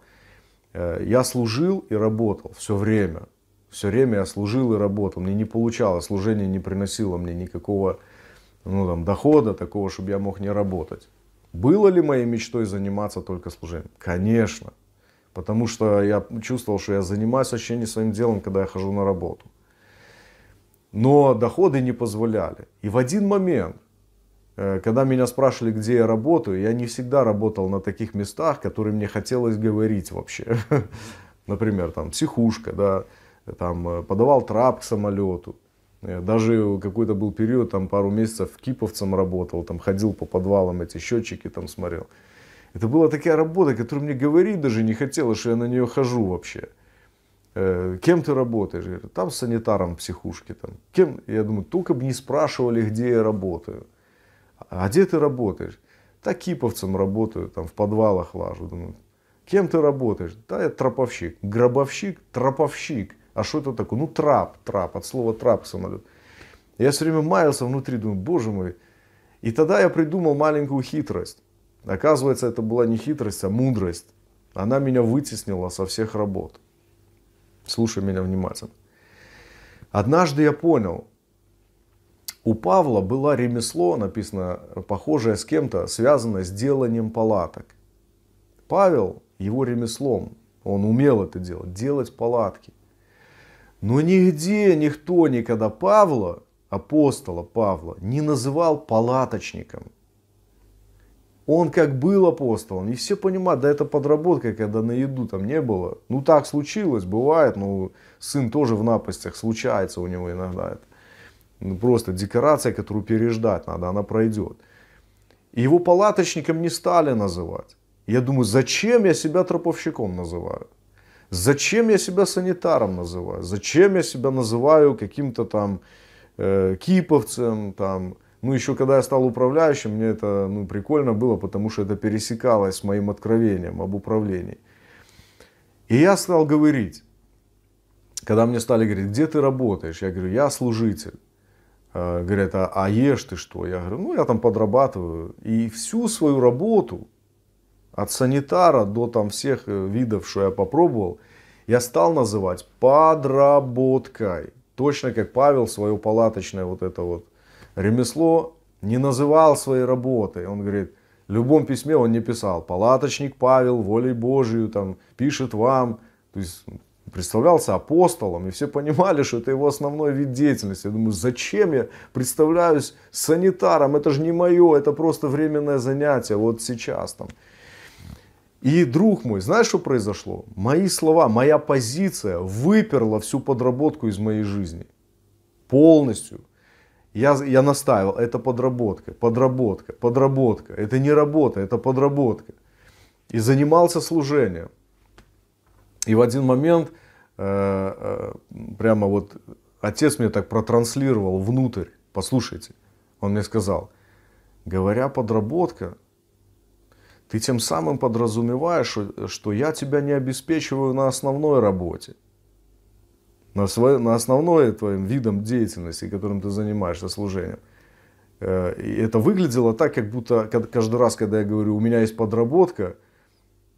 Э, я служил и работал все время. Все время я служил и работал. Мне не получалось, служение не приносило мне никакого ну, там, дохода такого, чтобы я мог не работать. Было ли моей мечтой заниматься только служением? Конечно. Потому что я чувствовал, что я занимаюсь вообще не своим делом, когда я хожу на работу. Но доходы не позволяли. И в один момент, э, когда меня спрашивали, где я работаю, я не всегда работал на таких местах, которые мне хотелось говорить вообще. [laughs] Например, там психушка, да, там э, подавал трап к самолету. Э, даже какой-то был период, там пару месяцев киповцем работал, там ходил по подвалам эти счетчики, там смотрел. Это была такая работа, которую мне говорить даже не хотелось, что я на нее хожу вообще. Э, кем ты работаешь? говорю, там санитаром психушке Там. Кем? Я думаю, только бы не спрашивали, где я работаю. А где ты работаешь? Да киповцем работаю, там в подвалах лажу. Думаю, кем ты работаешь? Да я траповщик. Гробовщик, траповщик. А что это такое? Ну трап, трап, от слова трап самолет. Я все время маялся внутри, думаю, боже мой. И тогда я придумал маленькую хитрость. Оказывается, это была не хитрость, а мудрость. Она меня вытеснила со всех работ. Слушай меня внимательно. Однажды я понял, у Павла было ремесло, написано, похожее с кем-то, связанное с деланием палаток. Павел его ремеслом, он умел это делать, делать палатки. Но нигде никто никогда Павла, апостола Павла, не называл палаточником – он как был апостолом, и все понимают, да это подработка, когда на еду там не было. Ну так случилось, бывает, ну сын тоже в напастях, случается у него иногда это. Ну, просто декорация, которую переждать надо, она пройдет. И его палаточником не стали называть. Я думаю, зачем я себя троповщиком называю? Зачем я себя санитаром называю? Зачем я себя называю каким-то там э, киповцем, там, ну, еще когда я стал управляющим, мне это ну, прикольно было, потому что это пересекалось с моим откровением об управлении. И я стал говорить, когда мне стали говорить, где ты работаешь, я говорю, я служитель. А, говорят, а, а ешь ты что? Я говорю, ну я там подрабатываю. И всю свою работу, от санитара до там всех э, видов, что я попробовал, я стал называть подработкой. Точно как Павел свое палаточное вот это вот ремесло не называл своей работой. Он говорит, в любом письме он не писал, палаточник Павел волей Божию там пишет вам. То есть ну, представлялся апостолом, и все понимали, что это его основной вид деятельности. Я думаю, зачем я представляюсь санитаром, это же не мое, это просто временное занятие, вот сейчас там. И, друг мой, знаешь, что произошло? Мои слова, моя позиция выперла всю подработку из моей жизни. Полностью. Я, я настаивал, это подработка, подработка, подработка. Это не работа, это подработка. И занимался служением. И в один момент э, э, прямо вот отец мне так протранслировал внутрь. Послушайте, он мне сказал, говоря подработка, ты тем самым подразумеваешь, что я тебя не обеспечиваю на основной работе на, свое, на основное твоим видом деятельности, которым ты занимаешься служением. Э, и это выглядело так, как будто каждый раз, когда я говорю, у меня есть подработка,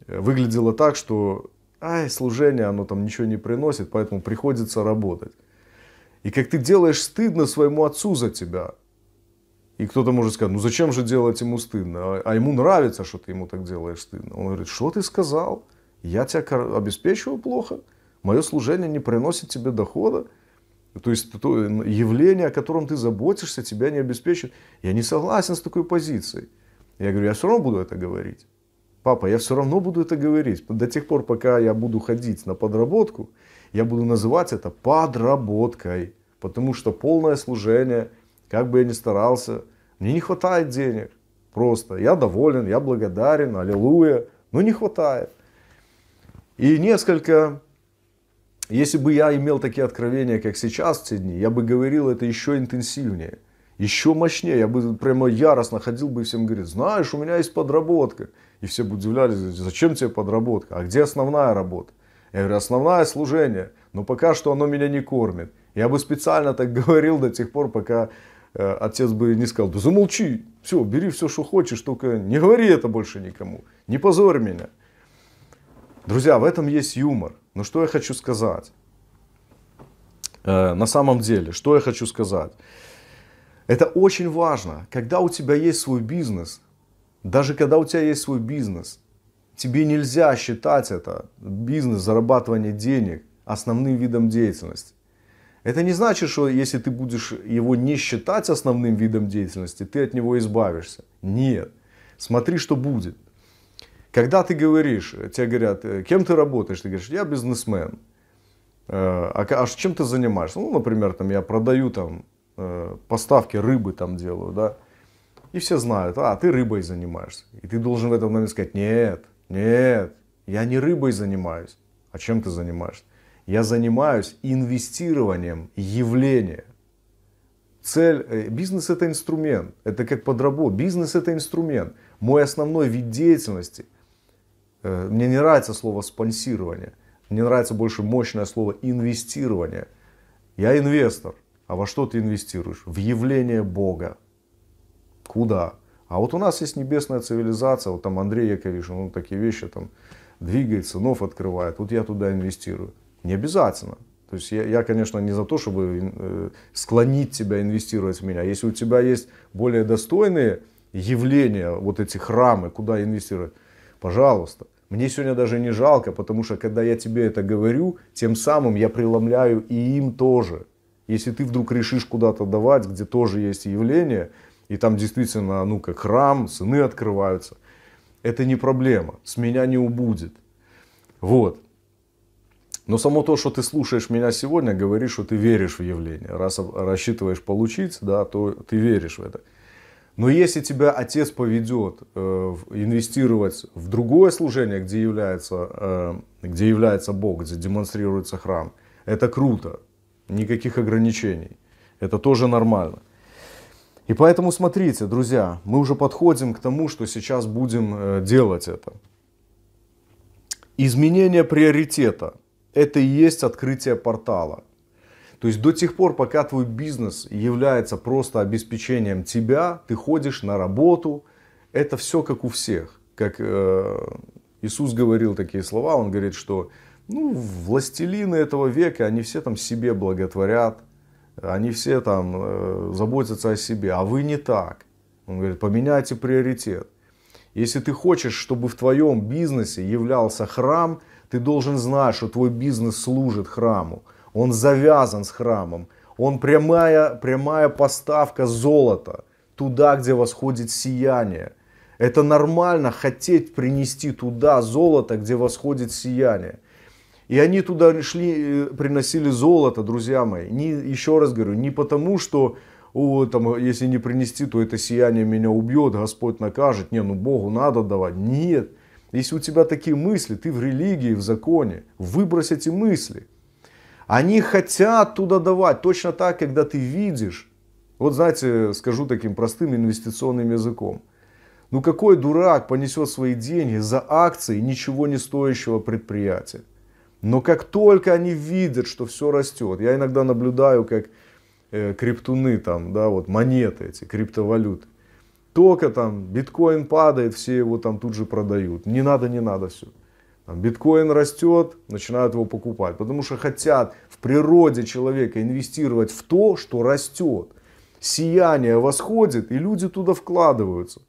э, выглядело так, что ай, служение, оно там ничего не приносит, поэтому приходится работать. И как ты делаешь стыдно своему отцу за тебя. И кто-то может сказать, ну зачем же делать ему стыдно? А, а ему нравится, что ты ему так делаешь стыдно. Он говорит, что ты сказал? Я тебя обеспечиваю плохо мое служение не приносит тебе дохода, то есть то явление, о котором ты заботишься, тебя не обеспечит. Я не согласен с такой позицией. Я говорю, я все равно буду это говорить. Папа, я все равно буду это говорить. До тех пор, пока я буду ходить на подработку, я буду называть это подработкой. Потому что полное служение, как бы я ни старался, мне не хватает денег. Просто я доволен, я благодарен, аллилуйя. Но не хватает. И несколько если бы я имел такие откровения, как сейчас в те дни, я бы говорил это еще интенсивнее, еще мощнее. Я бы прямо яростно ходил бы и всем говорил, знаешь, у меня есть подработка. И все бы удивлялись, зачем тебе подработка, а где основная работа? Я говорю, основное служение, но пока что оно меня не кормит. Я бы специально так [laughs] говорил до тех пор, пока э, отец бы не сказал, да замолчи, все, бери все, что хочешь, только не говори это больше никому, не позорь меня. Друзья, в этом есть юмор. Но что я хочу сказать? Э, на самом деле, что я хочу сказать? Это очень важно. Когда у тебя есть свой бизнес, даже когда у тебя есть свой бизнес, тебе нельзя считать это, бизнес, зарабатывание денег, основным видом деятельности. Это не значит, что если ты будешь его не считать основным видом деятельности, ты от него избавишься. Нет. Смотри, что будет. Когда ты говоришь, тебе говорят, «Э, кем ты работаешь, ты говоришь, я бизнесмен. Э, а, а чем ты занимаешься? Ну, например, там, я продаю там, э, поставки рыбы там делаю, да. И все знают, а, ты рыбой занимаешься. И ты должен в этом момент сказать, нет, нет, я не рыбой занимаюсь. А чем ты занимаешься? Я занимаюсь инвестированием явления. Цель, бизнес это инструмент, это как подработка. Бизнес это инструмент. Мой основной вид деятельности Э, мне не нравится слово спонсирование. Мне нравится больше мощное слово инвестирование. Я инвестор. А во что ты инвестируешь? В явление Бога. Куда? А вот у нас есть небесная цивилизация, вот там Андрей Яковишин, он такие вещи там двигает, сынов открывает, вот я туда инвестирую. Не обязательно. То есть я, я, конечно, не за то, чтобы э, склонить тебя инвестировать в меня. Если у тебя есть более достойные явления, вот эти храмы, куда инвестировать, пожалуйста. Мне сегодня даже не жалко, потому что когда я тебе это говорю, тем самым я преломляю и им тоже. Если ты вдруг решишь куда-то давать, где тоже есть явление, и там действительно, ну, как храм, сыны открываются, это не проблема, с меня не убудет. Вот. Но само то, что ты слушаешь меня сегодня, говоришь, что ты веришь в явление. Раз рассчитываешь получить, да, то ты веришь в это. Но если тебя отец поведет э, инвестировать в другое служение, где является, э, где является Бог, где демонстрируется храм, это круто. Никаких ограничений. Это тоже нормально. И поэтому смотрите, друзья, мы уже подходим к тому, что сейчас будем э, делать это. Изменение приоритета – это и есть открытие портала – то есть до тех пор, пока твой бизнес является просто обеспечением тебя, ты ходишь на работу, это все как у всех. Как э, Иисус говорил такие слова, он говорит, что ну, властелины этого века, они все там себе благотворят, они все там э, заботятся о себе, а вы не так. Он говорит, поменяйте приоритет. Если ты хочешь, чтобы в твоем бизнесе являлся храм, ты должен знать, что твой бизнес служит храму он завязан с храмом, он прямая, прямая поставка золота туда, где восходит сияние. Это нормально хотеть принести туда золото, где восходит сияние. И они туда шли, э, приносили золото, друзья мои. Не, еще раз говорю, не потому, что о, там, если не принести, то это сияние меня убьет, Господь накажет. Не, ну Богу надо давать. Нет. Если у тебя такие мысли, ты в религии, в законе. Выбрось эти мысли. Они хотят туда давать, точно так, когда ты видишь. Вот знаете, скажу таким простым инвестиционным языком. Ну какой дурак понесет свои деньги за акции ничего не стоящего предприятия? Но как только они видят, что все растет, я иногда наблюдаю, как э, криптуны там, да, вот монеты эти, криптовалюты. Только там биткоин падает, все его там тут же продают. Не надо, не надо все там, биткоин растет, начинают его покупать, потому что хотят в природе человека инвестировать в то, что растет. Сияние восходит, и люди туда вкладываются.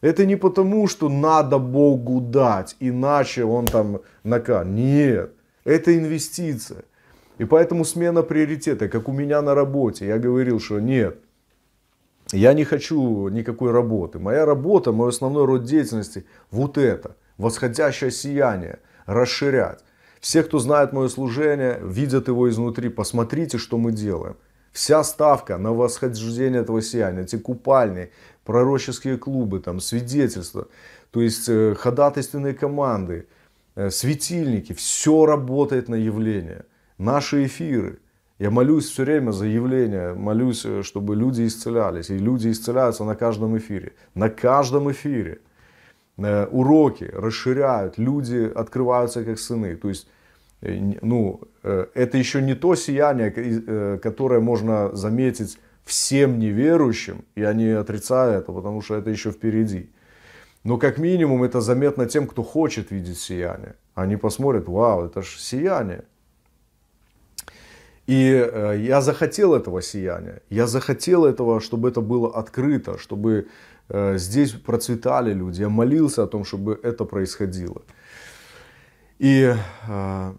Это не потому, что надо Богу дать, иначе он там накан. Нет, это инвестиция. И поэтому смена приоритета, как у меня на работе. Я говорил, что нет, я не хочу никакой работы. Моя работа, мой основной род деятельности вот это – восходящее сияние, расширять. Все, кто знает мое служение, видят его изнутри. Посмотрите, что мы делаем. Вся ставка на восхождение этого сияния, эти купальни, пророческие клубы, там, свидетельства, то есть э, ходатайственные команды, э, светильники, все работает на явление. Наши эфиры. Я молюсь все время за явление, молюсь, э, чтобы люди исцелялись. И люди исцеляются на каждом эфире. На каждом эфире. Э, уроки расширяют, люди открываются как сыны. То есть, э, ну, э, это еще не то сияние, которое можно заметить всем неверующим, и они отрицают это, потому что это еще впереди. Но как минимум это заметно тем, кто хочет видеть сияние. Они посмотрят, вау, это же сияние. И я захотел этого сияния, я захотел этого, чтобы это было открыто, чтобы Э, здесь процветали люди. Я молился о том, чтобы это происходило. И э,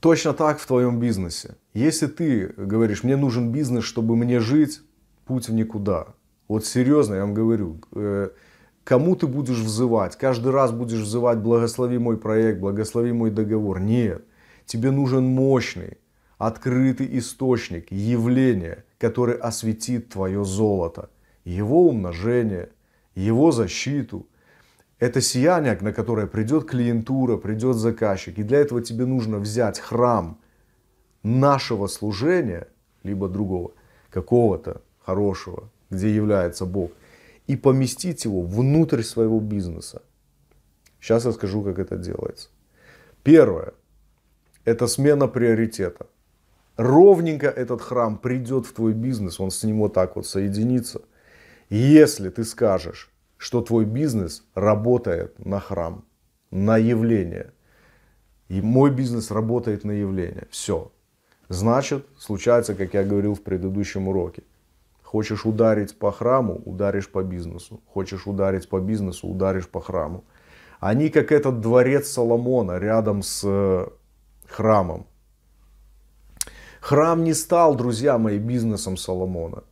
точно так в твоем бизнесе. Если ты говоришь, мне нужен бизнес, чтобы мне жить, путь в никуда. Вот серьезно, я вам говорю, э, кому ты будешь взывать? Каждый раз будешь взывать, благослови мой проект, благослови мой договор. Нет, тебе нужен мощный, открытый источник, явление, который осветит твое золото, его умножение, его защиту. Это сияние, на которое придет клиентура, придет заказчик. И для этого тебе нужно взять храм нашего служения, либо другого, какого-то хорошего, где является Бог, и поместить его внутрь своего бизнеса. Сейчас я скажу, как это делается. Первое – это смена приоритета ровненько этот храм придет в твой бизнес, он с ним вот так вот соединится. Если ты скажешь, что твой бизнес работает на храм, на явление, и мой бизнес работает на явление, все. Значит, случается, как я говорил в предыдущем уроке. Хочешь ударить по храму, ударишь по бизнесу. Хочешь ударить по бизнесу, ударишь по храму. Они как этот дворец Соломона рядом с э, храмом Храм не стал, друзья мои, бизнесом Соломона.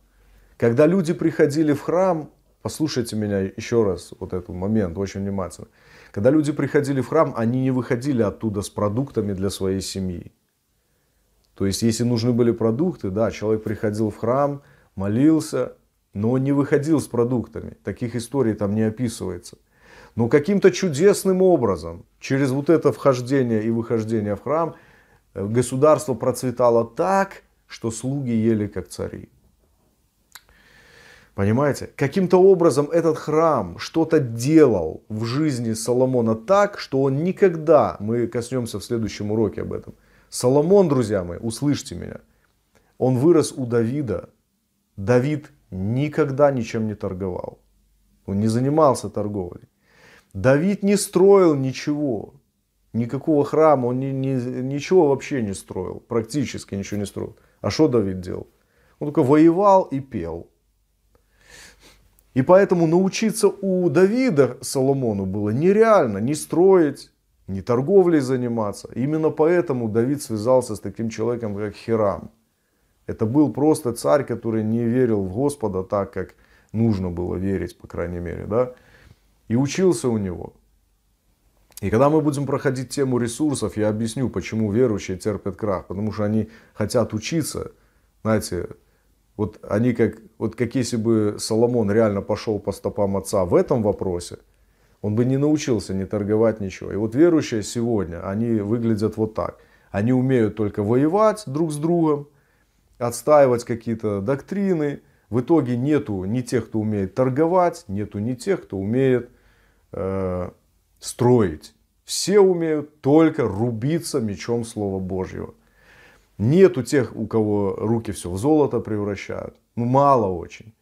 Когда люди приходили в храм, послушайте меня еще раз, вот этот момент, очень внимательно. Когда люди приходили в храм, они не выходили оттуда с продуктами для своей семьи. То есть, если нужны были продукты, да, человек приходил в храм, молился, но он не выходил с продуктами. Таких историй там не описывается. Но каким-то чудесным образом, через вот это вхождение и выхождение в храм – Государство процветало так, что слуги ели как цари. Понимаете? Каким-то образом этот храм что-то делал в жизни Соломона так, что он никогда, мы коснемся в следующем уроке об этом. Соломон, друзья мои, услышьте меня, он вырос у Давида. Давид никогда ничем не торговал. Он не занимался торговлей. Давид не строил ничего. Никакого храма, он ни, ни, ничего вообще не строил, практически ничего не строил. А что Давид делал? Он только воевал и пел. И поэтому научиться у Давида Соломону было нереально, не строить, не торговлей заниматься. Именно поэтому Давид связался с таким человеком, как Хирам. Это был просто царь, который не верил в Господа так, как нужно было верить, по крайней мере. Да? И учился у него. И когда мы будем проходить тему ресурсов, я объясню, почему верующие терпят крах. Потому что они хотят учиться. Знаете, вот они как, вот как если бы Соломон реально пошел по стопам отца в этом вопросе, он бы не научился не торговать ничего. И вот верующие сегодня, они выглядят вот так. Они умеют только воевать друг с другом, отстаивать какие-то доктрины. В итоге нету ни тех, кто умеет торговать, нету ни тех, кто умеет э, строить. Все умеют только рубиться мечом Слова Божьего. Нету тех, у кого руки все в золото превращают. Ну, мало очень.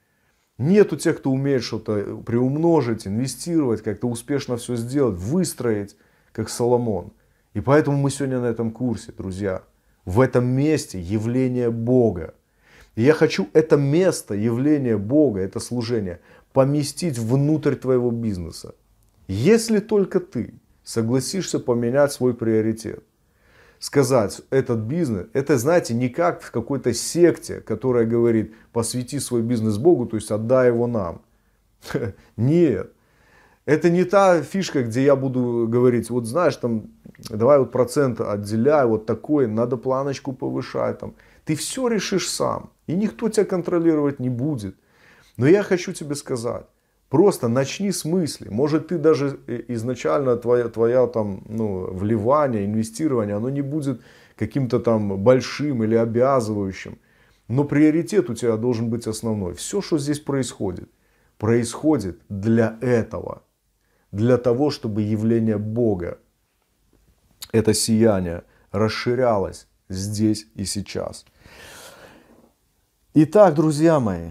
Нету тех, кто умеет что-то приумножить, инвестировать, как-то успешно все сделать, выстроить, как Соломон. И поэтому мы сегодня на этом курсе, друзья. В этом месте явление Бога. И я хочу это место, явление Бога, это служение, поместить внутрь твоего бизнеса. Если только ты согласишься поменять свой приоритет. Сказать, этот бизнес, это, знаете, не как в какой-то секте, которая говорит, посвяти свой бизнес Богу, то есть отдай его нам. [laughs] Нет. Это не та фишка, где я буду говорить, вот знаешь, там, давай вот процент отделяй, вот такой, надо планочку повышать. Там. Ты все решишь сам, и никто тебя контролировать не будет. Но я хочу тебе сказать, Просто начни с мысли. Может, ты даже э, изначально твоя, твоя там, ну, вливание, инвестирование, оно не будет каким-то там большим или обязывающим. Но приоритет у тебя должен быть основной. Все, что здесь происходит, происходит для этого. Для того, чтобы явление Бога, это сияние, расширялось здесь и сейчас. Итак, друзья мои,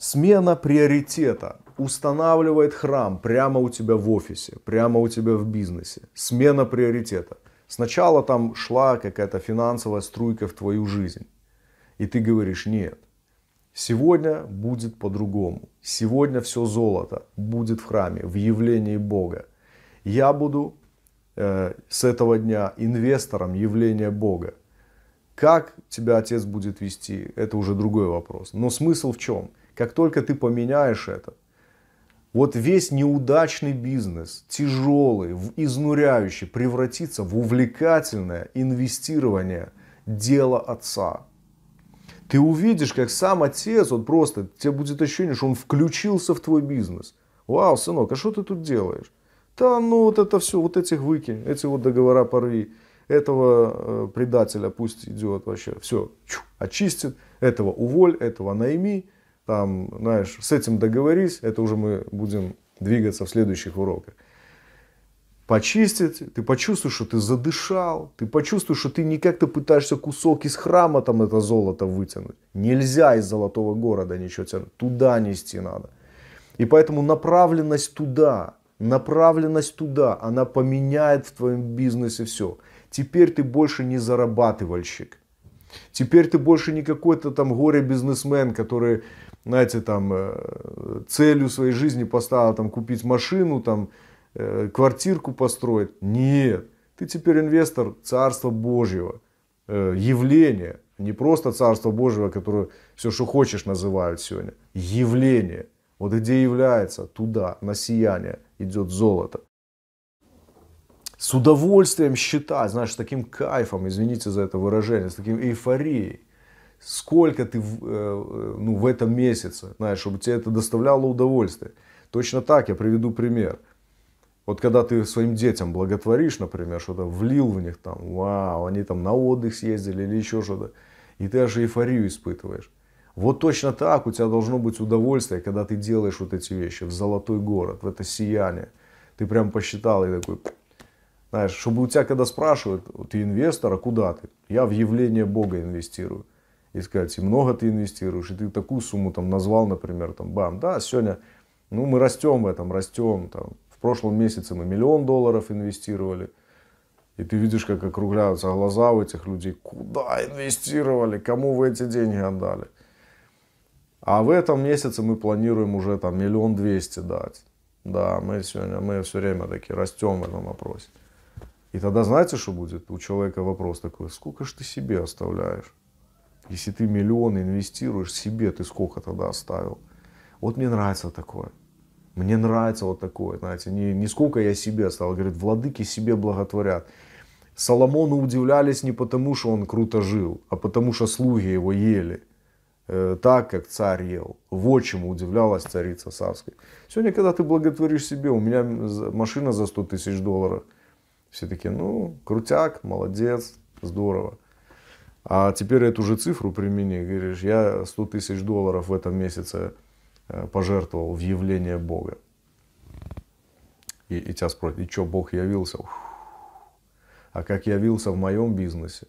смена приоритета – устанавливает храм прямо у тебя в офисе, прямо у тебя в бизнесе. Смена приоритета. Сначала там шла какая-то финансовая струйка в твою жизнь. И ты говоришь, нет, сегодня будет по-другому. Сегодня все золото будет в храме, в явлении Бога. Я буду э, с этого дня инвестором явления Бога. Как тебя отец будет вести, это уже другой вопрос. Но смысл в чем? Как только ты поменяешь это, вот весь неудачный бизнес, тяжелый, изнуряющий, превратится в увлекательное инвестирование дела отца. Ты увидишь, как сам отец, вот просто, тебе будет ощущение, что он включился в твой бизнес. Вау, сынок, а что ты тут делаешь? Да, ну вот это все, вот этих выкинь, эти вот договора порви, этого э, предателя пусть идет вообще, все, чу, очистит, этого уволь, этого найми, там, знаешь, с этим договорись, это уже мы будем двигаться в следующих уроках. Почистить, ты почувствуешь, что ты задышал, ты почувствуешь, что ты не как-то пытаешься кусок из храма там это золото вытянуть. Нельзя из золотого города ничего тянуть, туда нести надо. И поэтому направленность туда, направленность туда, она поменяет в твоем бизнесе все. Теперь ты больше не зарабатывальщик. Теперь ты больше не какой-то там горе-бизнесмен, который знаете, там, э, целью своей жизни поставила там, купить машину, там, э, квартирку построить. Нет, ты теперь инвестор Царства Божьего, э, явление, а не просто Царство Божьего, которое все, что хочешь, называют сегодня, явление. Вот где является, туда, на сияние идет золото. С удовольствием считать, знаешь, с таким кайфом, извините за это выражение, с таким эйфорией сколько ты э, э, ну, в этом месяце, знаешь, чтобы тебе это доставляло удовольствие. Точно так я приведу пример. Вот когда ты своим детям благотворишь, например, что-то влил в них там, вау, они там на отдых съездили или еще что-то, и ты аж эйфорию испытываешь. Вот точно так у тебя должно быть удовольствие, когда ты делаешь вот эти вещи в золотой город, в это сияние. Ты прям посчитал и такой, знаешь, чтобы у тебя когда спрашивают, ты инвестор, а куда ты? Я в явление Бога инвестирую и сказать, и много ты инвестируешь, и ты такую сумму там назвал, например, там, бам, да, сегодня, ну, мы растем в этом, растем, там, в прошлом месяце мы миллион долларов инвестировали, и ты видишь, как округляются глаза у этих людей, куда инвестировали, кому вы эти деньги отдали. А в этом месяце мы планируем уже там миллион двести дать. Да, мы сегодня, мы все время такие растем в этом вопросе. И тогда знаете, что будет? У человека вопрос такой, сколько же ты себе оставляешь? Если ты миллион инвестируешь себе, ты сколько тогда оставил? Вот мне нравится такое. Мне нравится вот такое, знаете, не, не сколько я себе оставил. Говорит, владыки себе благотворят. Соломону удивлялись не потому, что он круто жил, а потому, что слуги его ели э, так, как царь ел. Вот чему удивлялась царица Савская. Сегодня, когда ты благотворишь себе, у меня машина за 100 тысяч долларов. Все таки ну, крутяк, молодец, здорово. А теперь эту же цифру примени, говоришь, я 100 тысяч долларов в этом месяце э, пожертвовал в явление Бога. И, и тебя спросят, и что Бог явился? Ух. А как явился в моем бизнесе?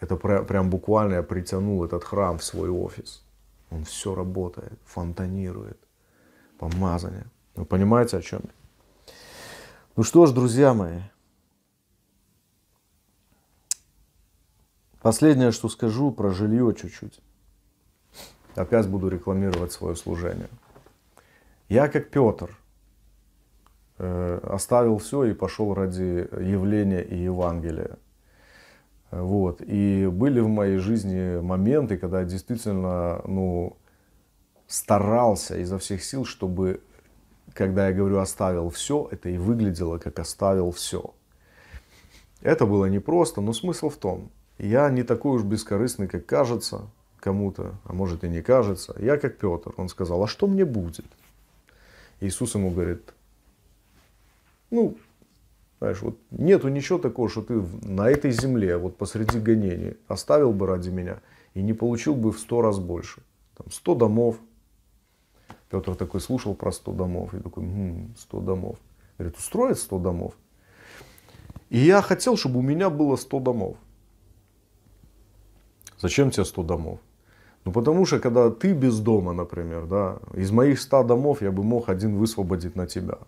Это прям, прям буквально я притянул этот храм в свой офис. Он все работает, фонтанирует, помазание. Вы понимаете, о чем я? Ну что ж, друзья мои, Последнее, что скажу про жилье чуть-чуть. Опять буду рекламировать свое служение. Я, как Петр, э, оставил все и пошел ради явления и Евангелия. Вот. И были в моей жизни моменты, когда я действительно ну, старался изо всех сил, чтобы, когда я говорю «оставил все», это и выглядело как «оставил все». Это было непросто, но смысл в том – я не такой уж бескорыстный, как кажется кому-то, а может и не кажется. Я как Петр. Он сказал, а что мне будет? Иисус ему говорит, ну, знаешь, вот нету ничего такого, что ты на этой земле, вот посреди гонений, оставил бы ради меня и не получил бы в сто раз больше. Там сто домов. Петр такой слушал про сто домов и такой, хм, сто домов. Говорит, устроит сто домов? И я хотел, чтобы у меня было сто домов. Зачем тебе 100 домов? Ну, потому что, когда ты без дома, например, да, из моих 100 домов я бы мог один высвободить на тебя.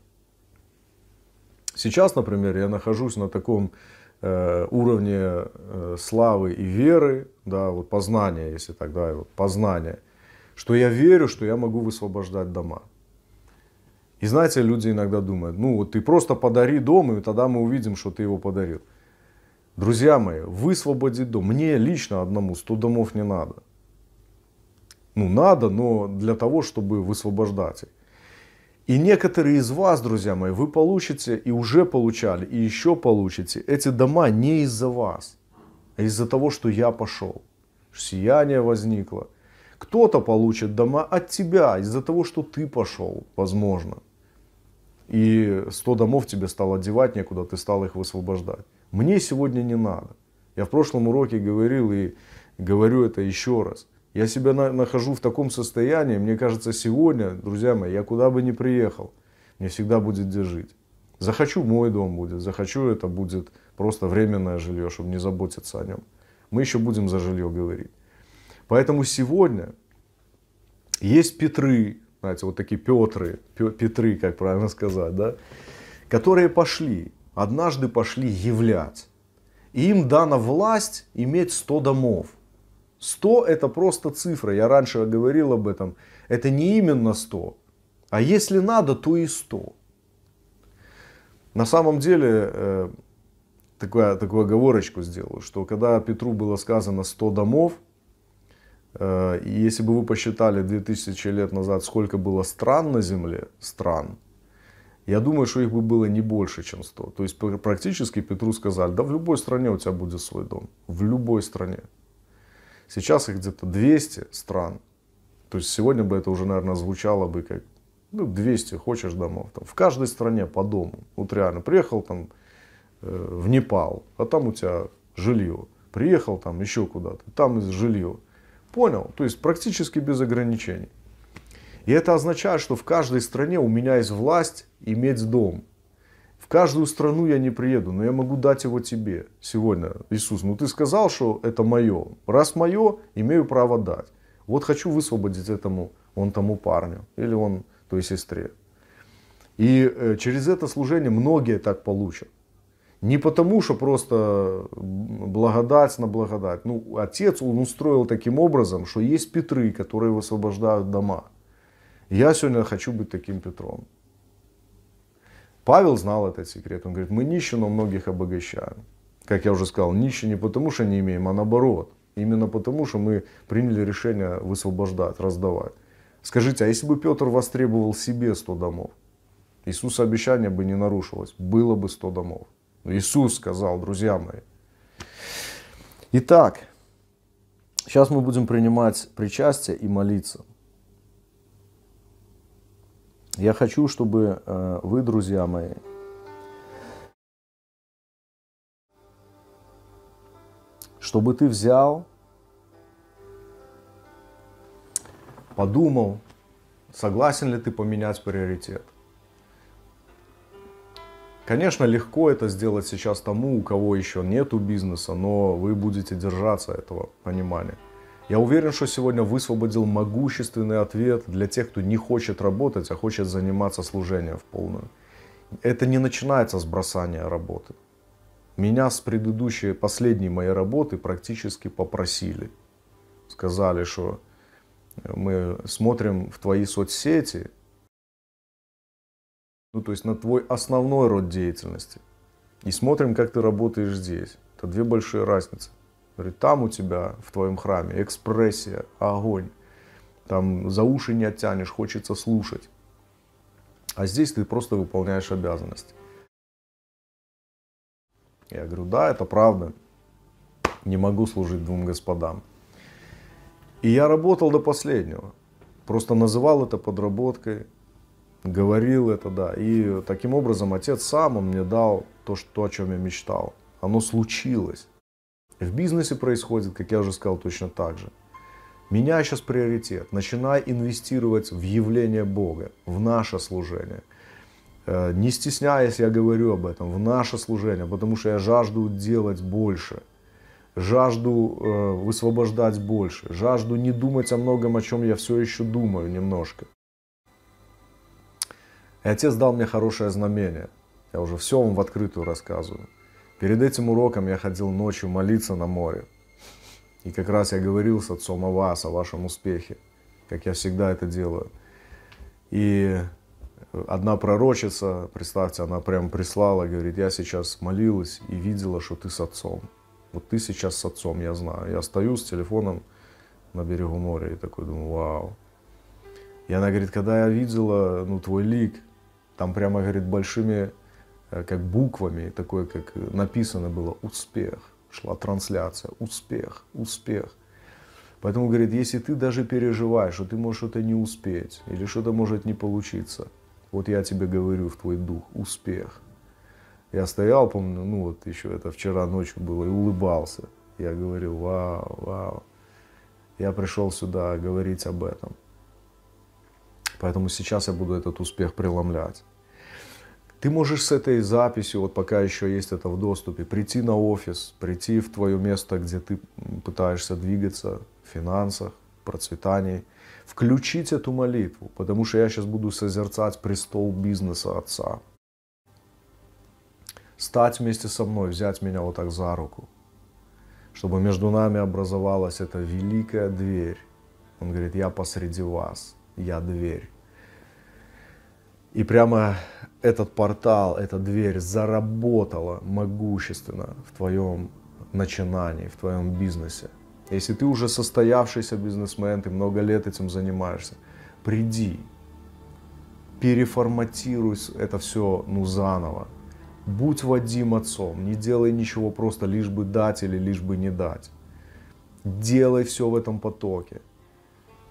Сейчас, например, я нахожусь на таком э, уровне э, славы и веры, да, вот познания, если так, да, вот познания, что я верю, что я могу высвобождать дома. И знаете, люди иногда думают, ну вот ты просто подари дом, и тогда мы увидим, что ты его подарил. Друзья мои, высвободить дом. Мне лично одному 100 домов не надо. Ну, надо, но для того, чтобы высвобождать их. И некоторые из вас, друзья мои, вы получите и уже получали, и еще получите эти дома не из-за вас, а из-за того, что я пошел. Сияние возникло. Кто-то получит дома от тебя из-за того, что ты пошел, возможно. И 100 домов тебе стало одевать некуда, ты стал их высвобождать. Мне сегодня не надо. Я в прошлом уроке говорил и говорю это еще раз. Я себя на, нахожу в таком состоянии, мне кажется, сегодня, друзья мои, я куда бы ни приехал, мне всегда будет где жить. Захочу, мой дом будет, захочу, это будет просто временное жилье, чтобы не заботиться о нем. Мы еще будем за жилье говорить. Поэтому сегодня есть Петры, знаете, вот такие Петры, Петры, как правильно сказать, да, которые пошли, однажды пошли являть. И им дана власть иметь 100 домов. 100 это просто цифра, я раньше говорил об этом. Это не именно 100, а если надо, то и 100. На самом деле, э, такую, такую оговорочку сделаю, что когда Петру было сказано 100 домов, э, если бы вы посчитали 2000 лет назад, сколько было стран на Земле, стран, я думаю, что их бы было не больше, чем 100. То есть практически Петру сказали, да в любой стране у тебя будет свой дом. В любой стране. Сейчас их где-то 200 стран. То есть сегодня бы это уже, наверное, звучало бы как ну, 200 хочешь домов. Там, в каждой стране по дому. Вот реально, приехал там э, в Непал, а там у тебя жилье. Приехал там еще куда-то, там из жилье. Понял? То есть практически без ограничений. И это означает, что в каждой стране у меня есть власть иметь дом. В каждую страну я не приеду, но я могу дать его тебе сегодня. Иисус, ну ты сказал, что это мое. Раз мое, имею право дать. Вот хочу высвободить этому, он тому парню или он той сестре. И э, через это служение многие так получат. Не потому, что просто благодать на благодать. Ну, отец он устроил таким образом, что есть Петры, которые высвобождают дома. Я сегодня хочу быть таким Петром. Павел знал этот секрет. Он говорит, мы нищие, но многих обогащаем. Как я уже сказал, нищие не потому, что не имеем, а наоборот. Именно потому, что мы приняли решение высвобождать, раздавать. Скажите, а если бы Петр востребовал себе 100 домов, Иисуса обещание бы не нарушилось, было бы 100 домов. Но Иисус сказал, друзья мои. Итак, сейчас мы будем принимать причастие и молиться. Я хочу, чтобы э, вы, друзья мои, чтобы ты взял, подумал, согласен ли ты поменять приоритет. Конечно, легко это сделать сейчас тому, у кого еще нету бизнеса, но вы будете держаться этого понимания. Я уверен, что сегодня высвободил могущественный ответ для тех, кто не хочет работать, а хочет заниматься служением в полную. Это не начинается с бросания работы. Меня с предыдущей, последней моей работы практически попросили. Сказали, что мы смотрим в твои соцсети, ну то есть на твой основной род деятельности, и смотрим, как ты работаешь здесь. Это две большие разницы. Говорит, там у тебя в твоем храме экспрессия, огонь. Там за уши не оттянешь, хочется слушать. А здесь ты просто выполняешь обязанность. Я говорю, да, это правда. Не могу служить двум господам. И я работал до последнего. Просто называл это подработкой, говорил это, да. И таким образом отец сам он мне дал то, что, о чем я мечтал. Оно случилось. В бизнесе происходит, как я уже сказал, точно так же. Меня сейчас приоритет. Начинай инвестировать в явление Бога, в наше служение. Э, не стесняясь, я говорю об этом, в наше служение, потому что я жажду делать больше, жажду э, высвобождать больше, жажду не думать о многом, о чем я все еще думаю немножко. И отец дал мне хорошее знамение. Я уже все вам в открытую рассказываю. Перед этим уроком я ходил ночью молиться на море. И как раз я говорил с отцом о вас, о вашем успехе, как я всегда это делаю. И одна пророчица, представьте, она прям прислала, говорит, я сейчас молилась и видела, что ты с отцом. Вот ты сейчас с отцом, я знаю. Я стою с телефоном на берегу моря и такой думаю, вау. И она говорит, когда я видела, ну, твой лик, там прямо, говорит, большими Э, как буквами, такое, как написано было «Успех». Шла трансляция «Успех, успех». Поэтому, говорит, если ты даже переживаешь, что ты можешь это не успеть, или что-то может не получиться, вот я тебе говорю в твой дух «Успех». Я стоял, помню, ну вот еще это вчера ночью было, и улыбался. Я говорил, вау, вау. Я пришел сюда говорить об этом. Поэтому сейчас я буду этот успех преломлять. Ты можешь с этой записью, вот пока еще есть это в доступе, прийти на офис, прийти в твое место, где ты пытаешься двигаться в финансах, процветании, включить эту молитву, потому что я сейчас буду созерцать престол бизнеса Отца. Стать вместе со мной, взять меня вот так за руку, чтобы между нами образовалась эта великая дверь. Он говорит, я посреди вас, я дверь. И прямо этот портал, эта дверь заработала могущественно в твоем начинании, в твоем бизнесе. Если ты уже состоявшийся бизнесмен, ты много лет этим занимаешься, приди, переформатируй это все ну, заново. Будь Вадим отцом, не делай ничего просто лишь бы дать или лишь бы не дать. Делай все в этом потоке,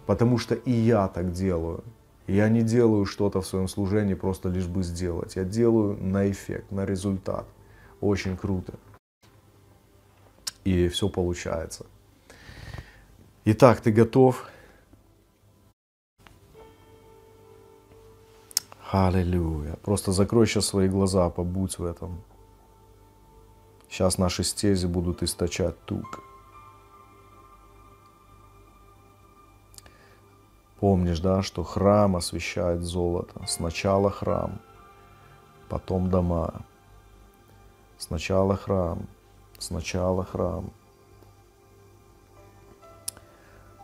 потому что и я так делаю. Я не делаю что-то в своем служении просто лишь бы сделать. Я делаю на эффект, на результат. Очень круто. И все получается. Итак, ты готов? Аллилуйя. Просто закрой сейчас свои глаза, побудь в этом. Сейчас наши стези будут источать тук. Помнишь, да, что храм освещает золото. Сначала храм, потом дома. Сначала храм, сначала храм.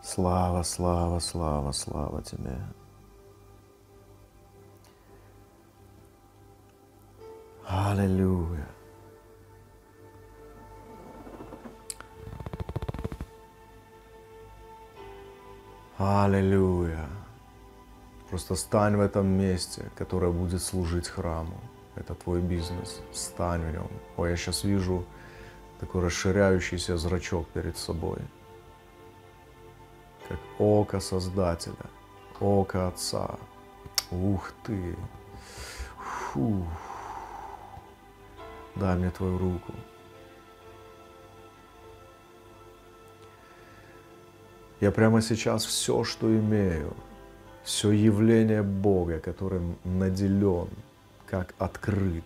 Слава, слава, слава, слава тебе. Аллилуйя. Аллилуйя. Просто стань в этом месте, которое будет служить храму. Это твой бизнес. Стань в нем. О, я сейчас вижу такой расширяющийся зрачок перед собой. Как око Создателя, око Отца. Ух ты! Фух. Дай мне твою руку. Я прямо сейчас все, что имею, все явление Бога, которым наделен, как открыт,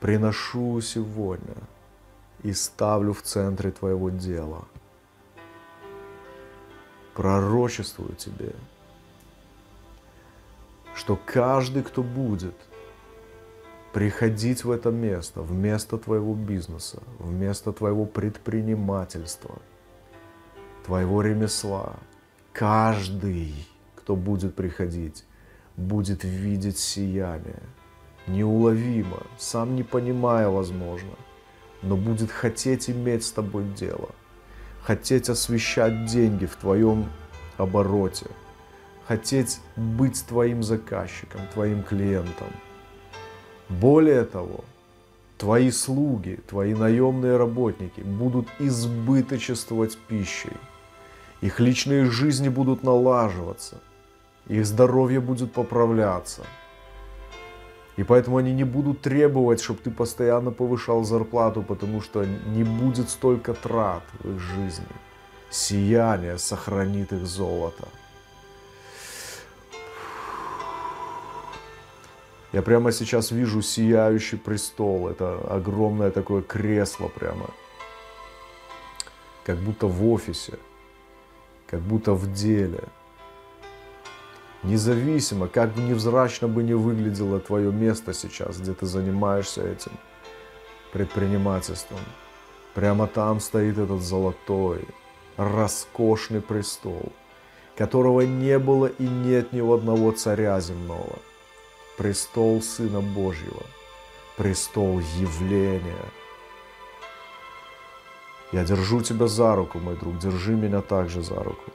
приношу сегодня и ставлю в центре твоего дела. Пророчествую тебе, что каждый, кто будет – приходить в это место, в место твоего бизнеса, в место твоего предпринимательства, твоего ремесла. Каждый, кто будет приходить, будет видеть сияние. Неуловимо, сам не понимая, возможно, но будет хотеть иметь с тобой дело, хотеть освещать деньги в твоем обороте, хотеть быть твоим заказчиком, твоим клиентом – более того, твои слуги, твои наемные работники будут избыточествовать пищей. Их личные жизни будут налаживаться, их здоровье будет поправляться. И поэтому они не будут требовать, чтобы ты постоянно повышал зарплату, потому что не будет столько трат в их жизни. Сияние сохранит их золото. Я прямо сейчас вижу сияющий престол. Это огромное такое кресло прямо. Как будто в офисе. Как будто в деле. Независимо, как бы невзрачно бы не выглядело твое место сейчас, где ты занимаешься этим предпринимательством. Прямо там стоит этот золотой, роскошный престол, которого не было и нет ни у одного царя земного – престол Сына Божьего, престол явления. Я держу тебя за руку, мой друг, держи меня также за руку.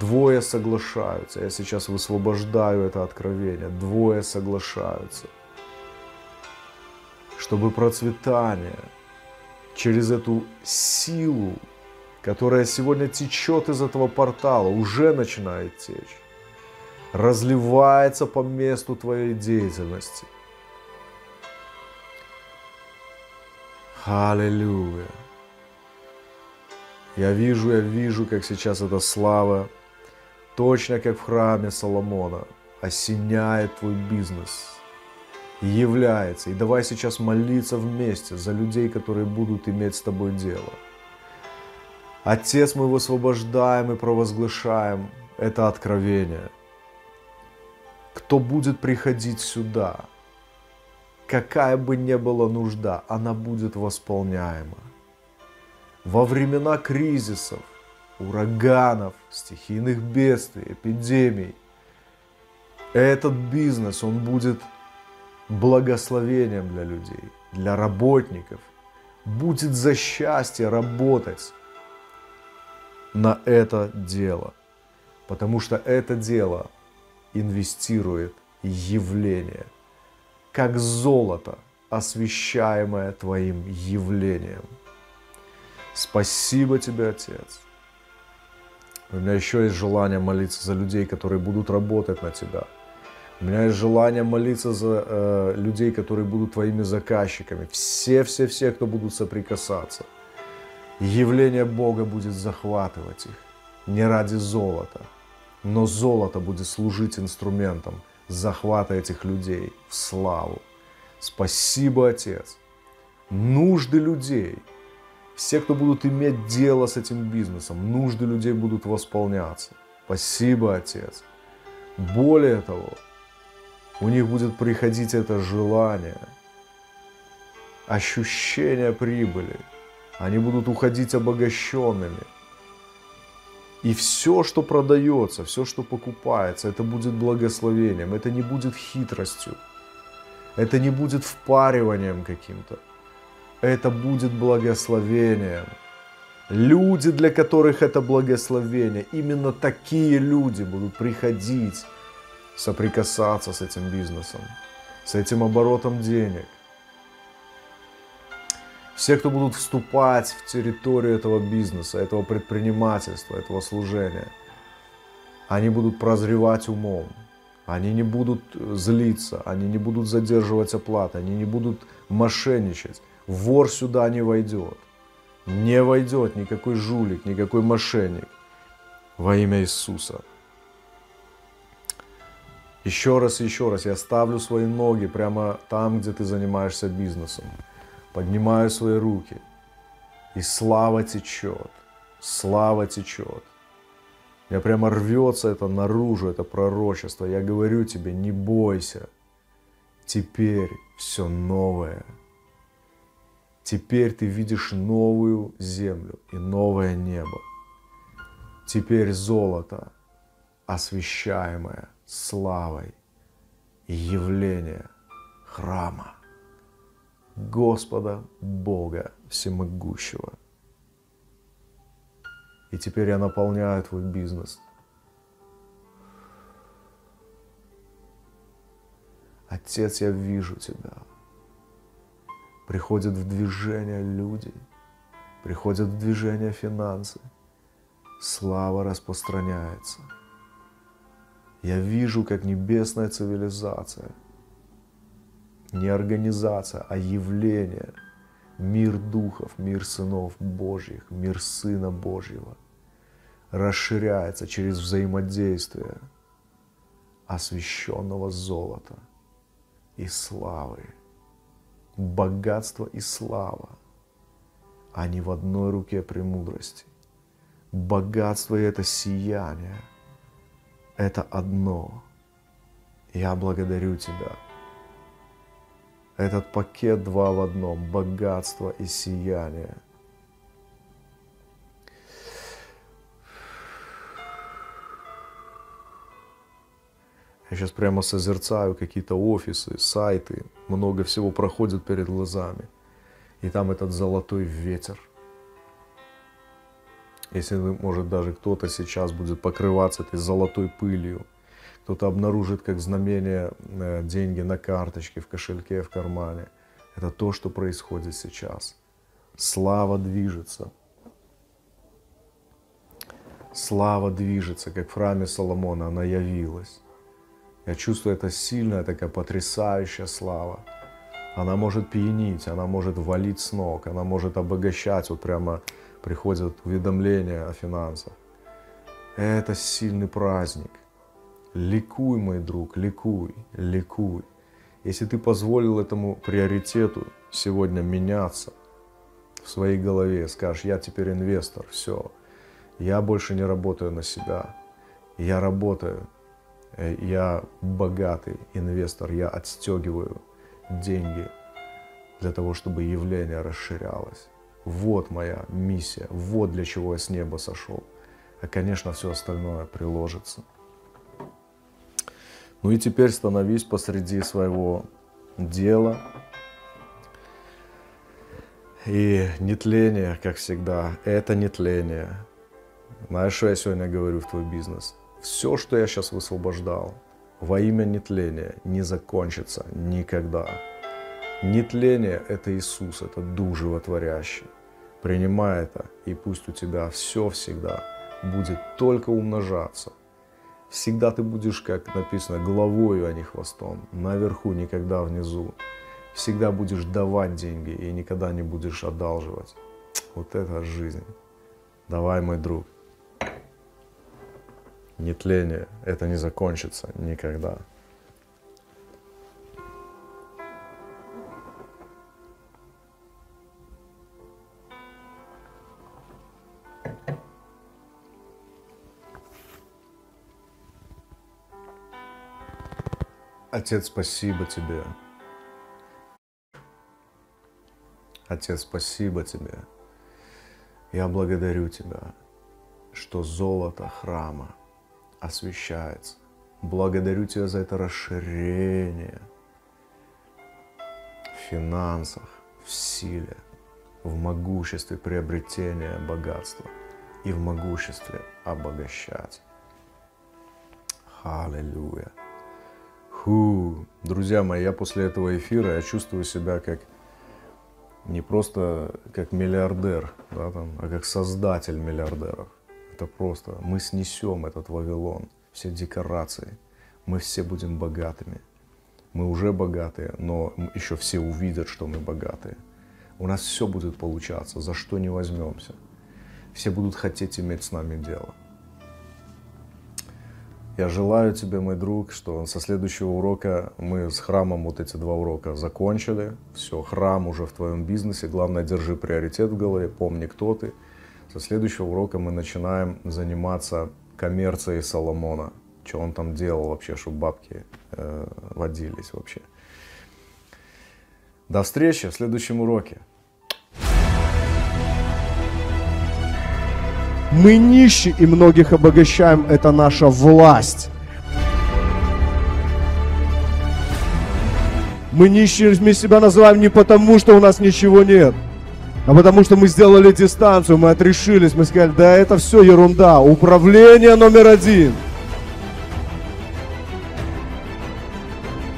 Двое соглашаются. Я сейчас высвобождаю это откровение. Двое соглашаются. Чтобы процветание через эту силу, которая сегодня течет из этого портала, уже начинает течь разливается по месту твоей деятельности. Аллилуйя. Я вижу, я вижу, как сейчас эта слава, точно как в храме Соломона, осеняет твой бизнес и является. И давай сейчас молиться вместе за людей, которые будут иметь с тобой дело. Отец, мы высвобождаем и провозглашаем это откровение – кто будет приходить сюда, какая бы ни была нужда, она будет восполняема. Во времена кризисов, ураганов, стихийных бедствий, эпидемий, этот бизнес, он будет благословением для людей, для работников. Будет за счастье работать на это дело. Потому что это дело инвестирует явление, как золото, освещаемое Твоим явлением. Спасибо Тебе, Отец. У меня еще есть желание молиться за людей, которые будут работать на Тебя. У меня есть желание молиться за э, людей, которые будут Твоими заказчиками. Все-все-все, кто будут соприкасаться. Явление Бога будет захватывать их. Не ради золота – но золото будет служить инструментом захвата этих людей в славу. Спасибо, Отец. Нужды людей, все, кто будут иметь дело с этим бизнесом, нужды людей будут восполняться. Спасибо, Отец. Более того, у них будет приходить это желание, ощущение прибыли. Они будут уходить обогащенными – и все, что продается, все, что покупается, это будет благословением, это не будет хитростью, это не будет впариванием каким-то, это будет благословением. Люди, для которых это благословение, именно такие люди будут приходить, соприкасаться с этим бизнесом, с этим оборотом денег все, кто будут вступать в территорию этого бизнеса, этого предпринимательства, этого служения, они будут прозревать умом, они не будут э, злиться, они не будут задерживать оплаты, они не будут мошенничать. Вор сюда не войдет. Не войдет никакой жулик, никакой мошенник. Во имя Иисуса. Еще раз, еще раз, я ставлю свои ноги прямо там, где ты занимаешься бизнесом поднимаю свои руки, и слава течет, слава течет. Я прямо рвется это наружу, это пророчество. Я говорю тебе, не бойся. Теперь все новое. Теперь ты видишь новую землю и новое небо. Теперь золото, освещаемое славой и явление храма. Господа Бога Всемогущего. И теперь я наполняю твой бизнес. Отец, я вижу тебя. Приходят в движение люди, приходят в движение финансы. Слава распространяется. Я вижу, как небесная цивилизация – не организация, а явление. Мир духов, мир сынов Божьих, мир Сына Божьего расширяется через взаимодействие освященного золота и славы. Богатство и слава, а не в одной руке премудрости. Богатство и это сияние, это одно. Я благодарю Тебя – этот пакет два в одном, богатство и сияние. Я сейчас прямо созерцаю какие-то офисы, сайты, много всего проходит перед глазами. И там этот золотой ветер. Если, может, даже кто-то сейчас будет покрываться этой золотой пылью – кто-то обнаружит как знамение э, деньги на карточке, в кошельке, в кармане. Это то, что происходит сейчас. Слава движется. Слава движется, как в храме Соломона она явилась. Я чувствую, это сильная такая потрясающая слава. Она может пьянить, она может валить с ног, она может обогащать. Вот прямо приходят уведомления о финансах. Это сильный праздник. Ликуй, мой друг, ликуй, ликуй. Если ты позволил этому приоритету сегодня меняться в своей голове, скажешь, я теперь инвестор, все, я больше не работаю на себя, я работаю, э, я богатый инвестор, я отстегиваю деньги для того, чтобы явление расширялось. Вот моя миссия, вот для чего я с неба сошел. А, конечно, все остальное приложится. Ну и теперь становись посреди своего дела. И нетление, как всегда, это нетление. Знаешь, что я сегодня говорю в твой бизнес? Все, что я сейчас высвобождал во имя нетления, не закончится никогда. Нетление – это Иисус, это Дух Животворящий. Принимай это, и пусть у тебя все всегда будет только умножаться – Всегда ты будешь, как написано, головою, а не хвостом. Наверху, никогда внизу. Всегда будешь давать деньги и никогда не будешь одалживать. Вот это жизнь. Давай, мой друг. Нетление. Это не закончится никогда. Отец, спасибо тебе. Отец, спасибо тебе. Я благодарю тебя, что золото храма освещается. Благодарю тебя за это расширение в финансах, в силе, в могуществе приобретения богатства и в могуществе обогащать. Аллилуйя. Фу. Друзья мои, я после этого эфира я чувствую себя как не просто как миллиардер, да, там, а как создатель миллиардеров. Это просто мы снесем этот Вавилон, все декорации, мы все будем богатыми. Мы уже богатые, но еще все увидят, что мы богатые. У нас все будет получаться, за что не возьмемся. Все будут хотеть иметь с нами дело. Я желаю тебе, мой друг, что со следующего урока мы с храмом вот эти два урока закончили. Все, храм уже в твоем бизнесе. Главное, держи приоритет в голове, помни, кто ты. Со следующего урока мы начинаем заниматься коммерцией Соломона. Что он там делал вообще, чтобы бабки э, водились вообще. До встречи в следующем уроке. Мы нищи и многих обогащаем. Это наша власть. Мы нищими себя называем не потому, что у нас ничего нет, а потому что мы сделали дистанцию, мы отрешились, мы сказали, да это все ерунда, управление номер один.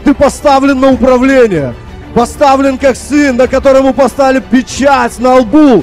Ты поставлен на управление, поставлен как сын, на которому поставили печать на лбу,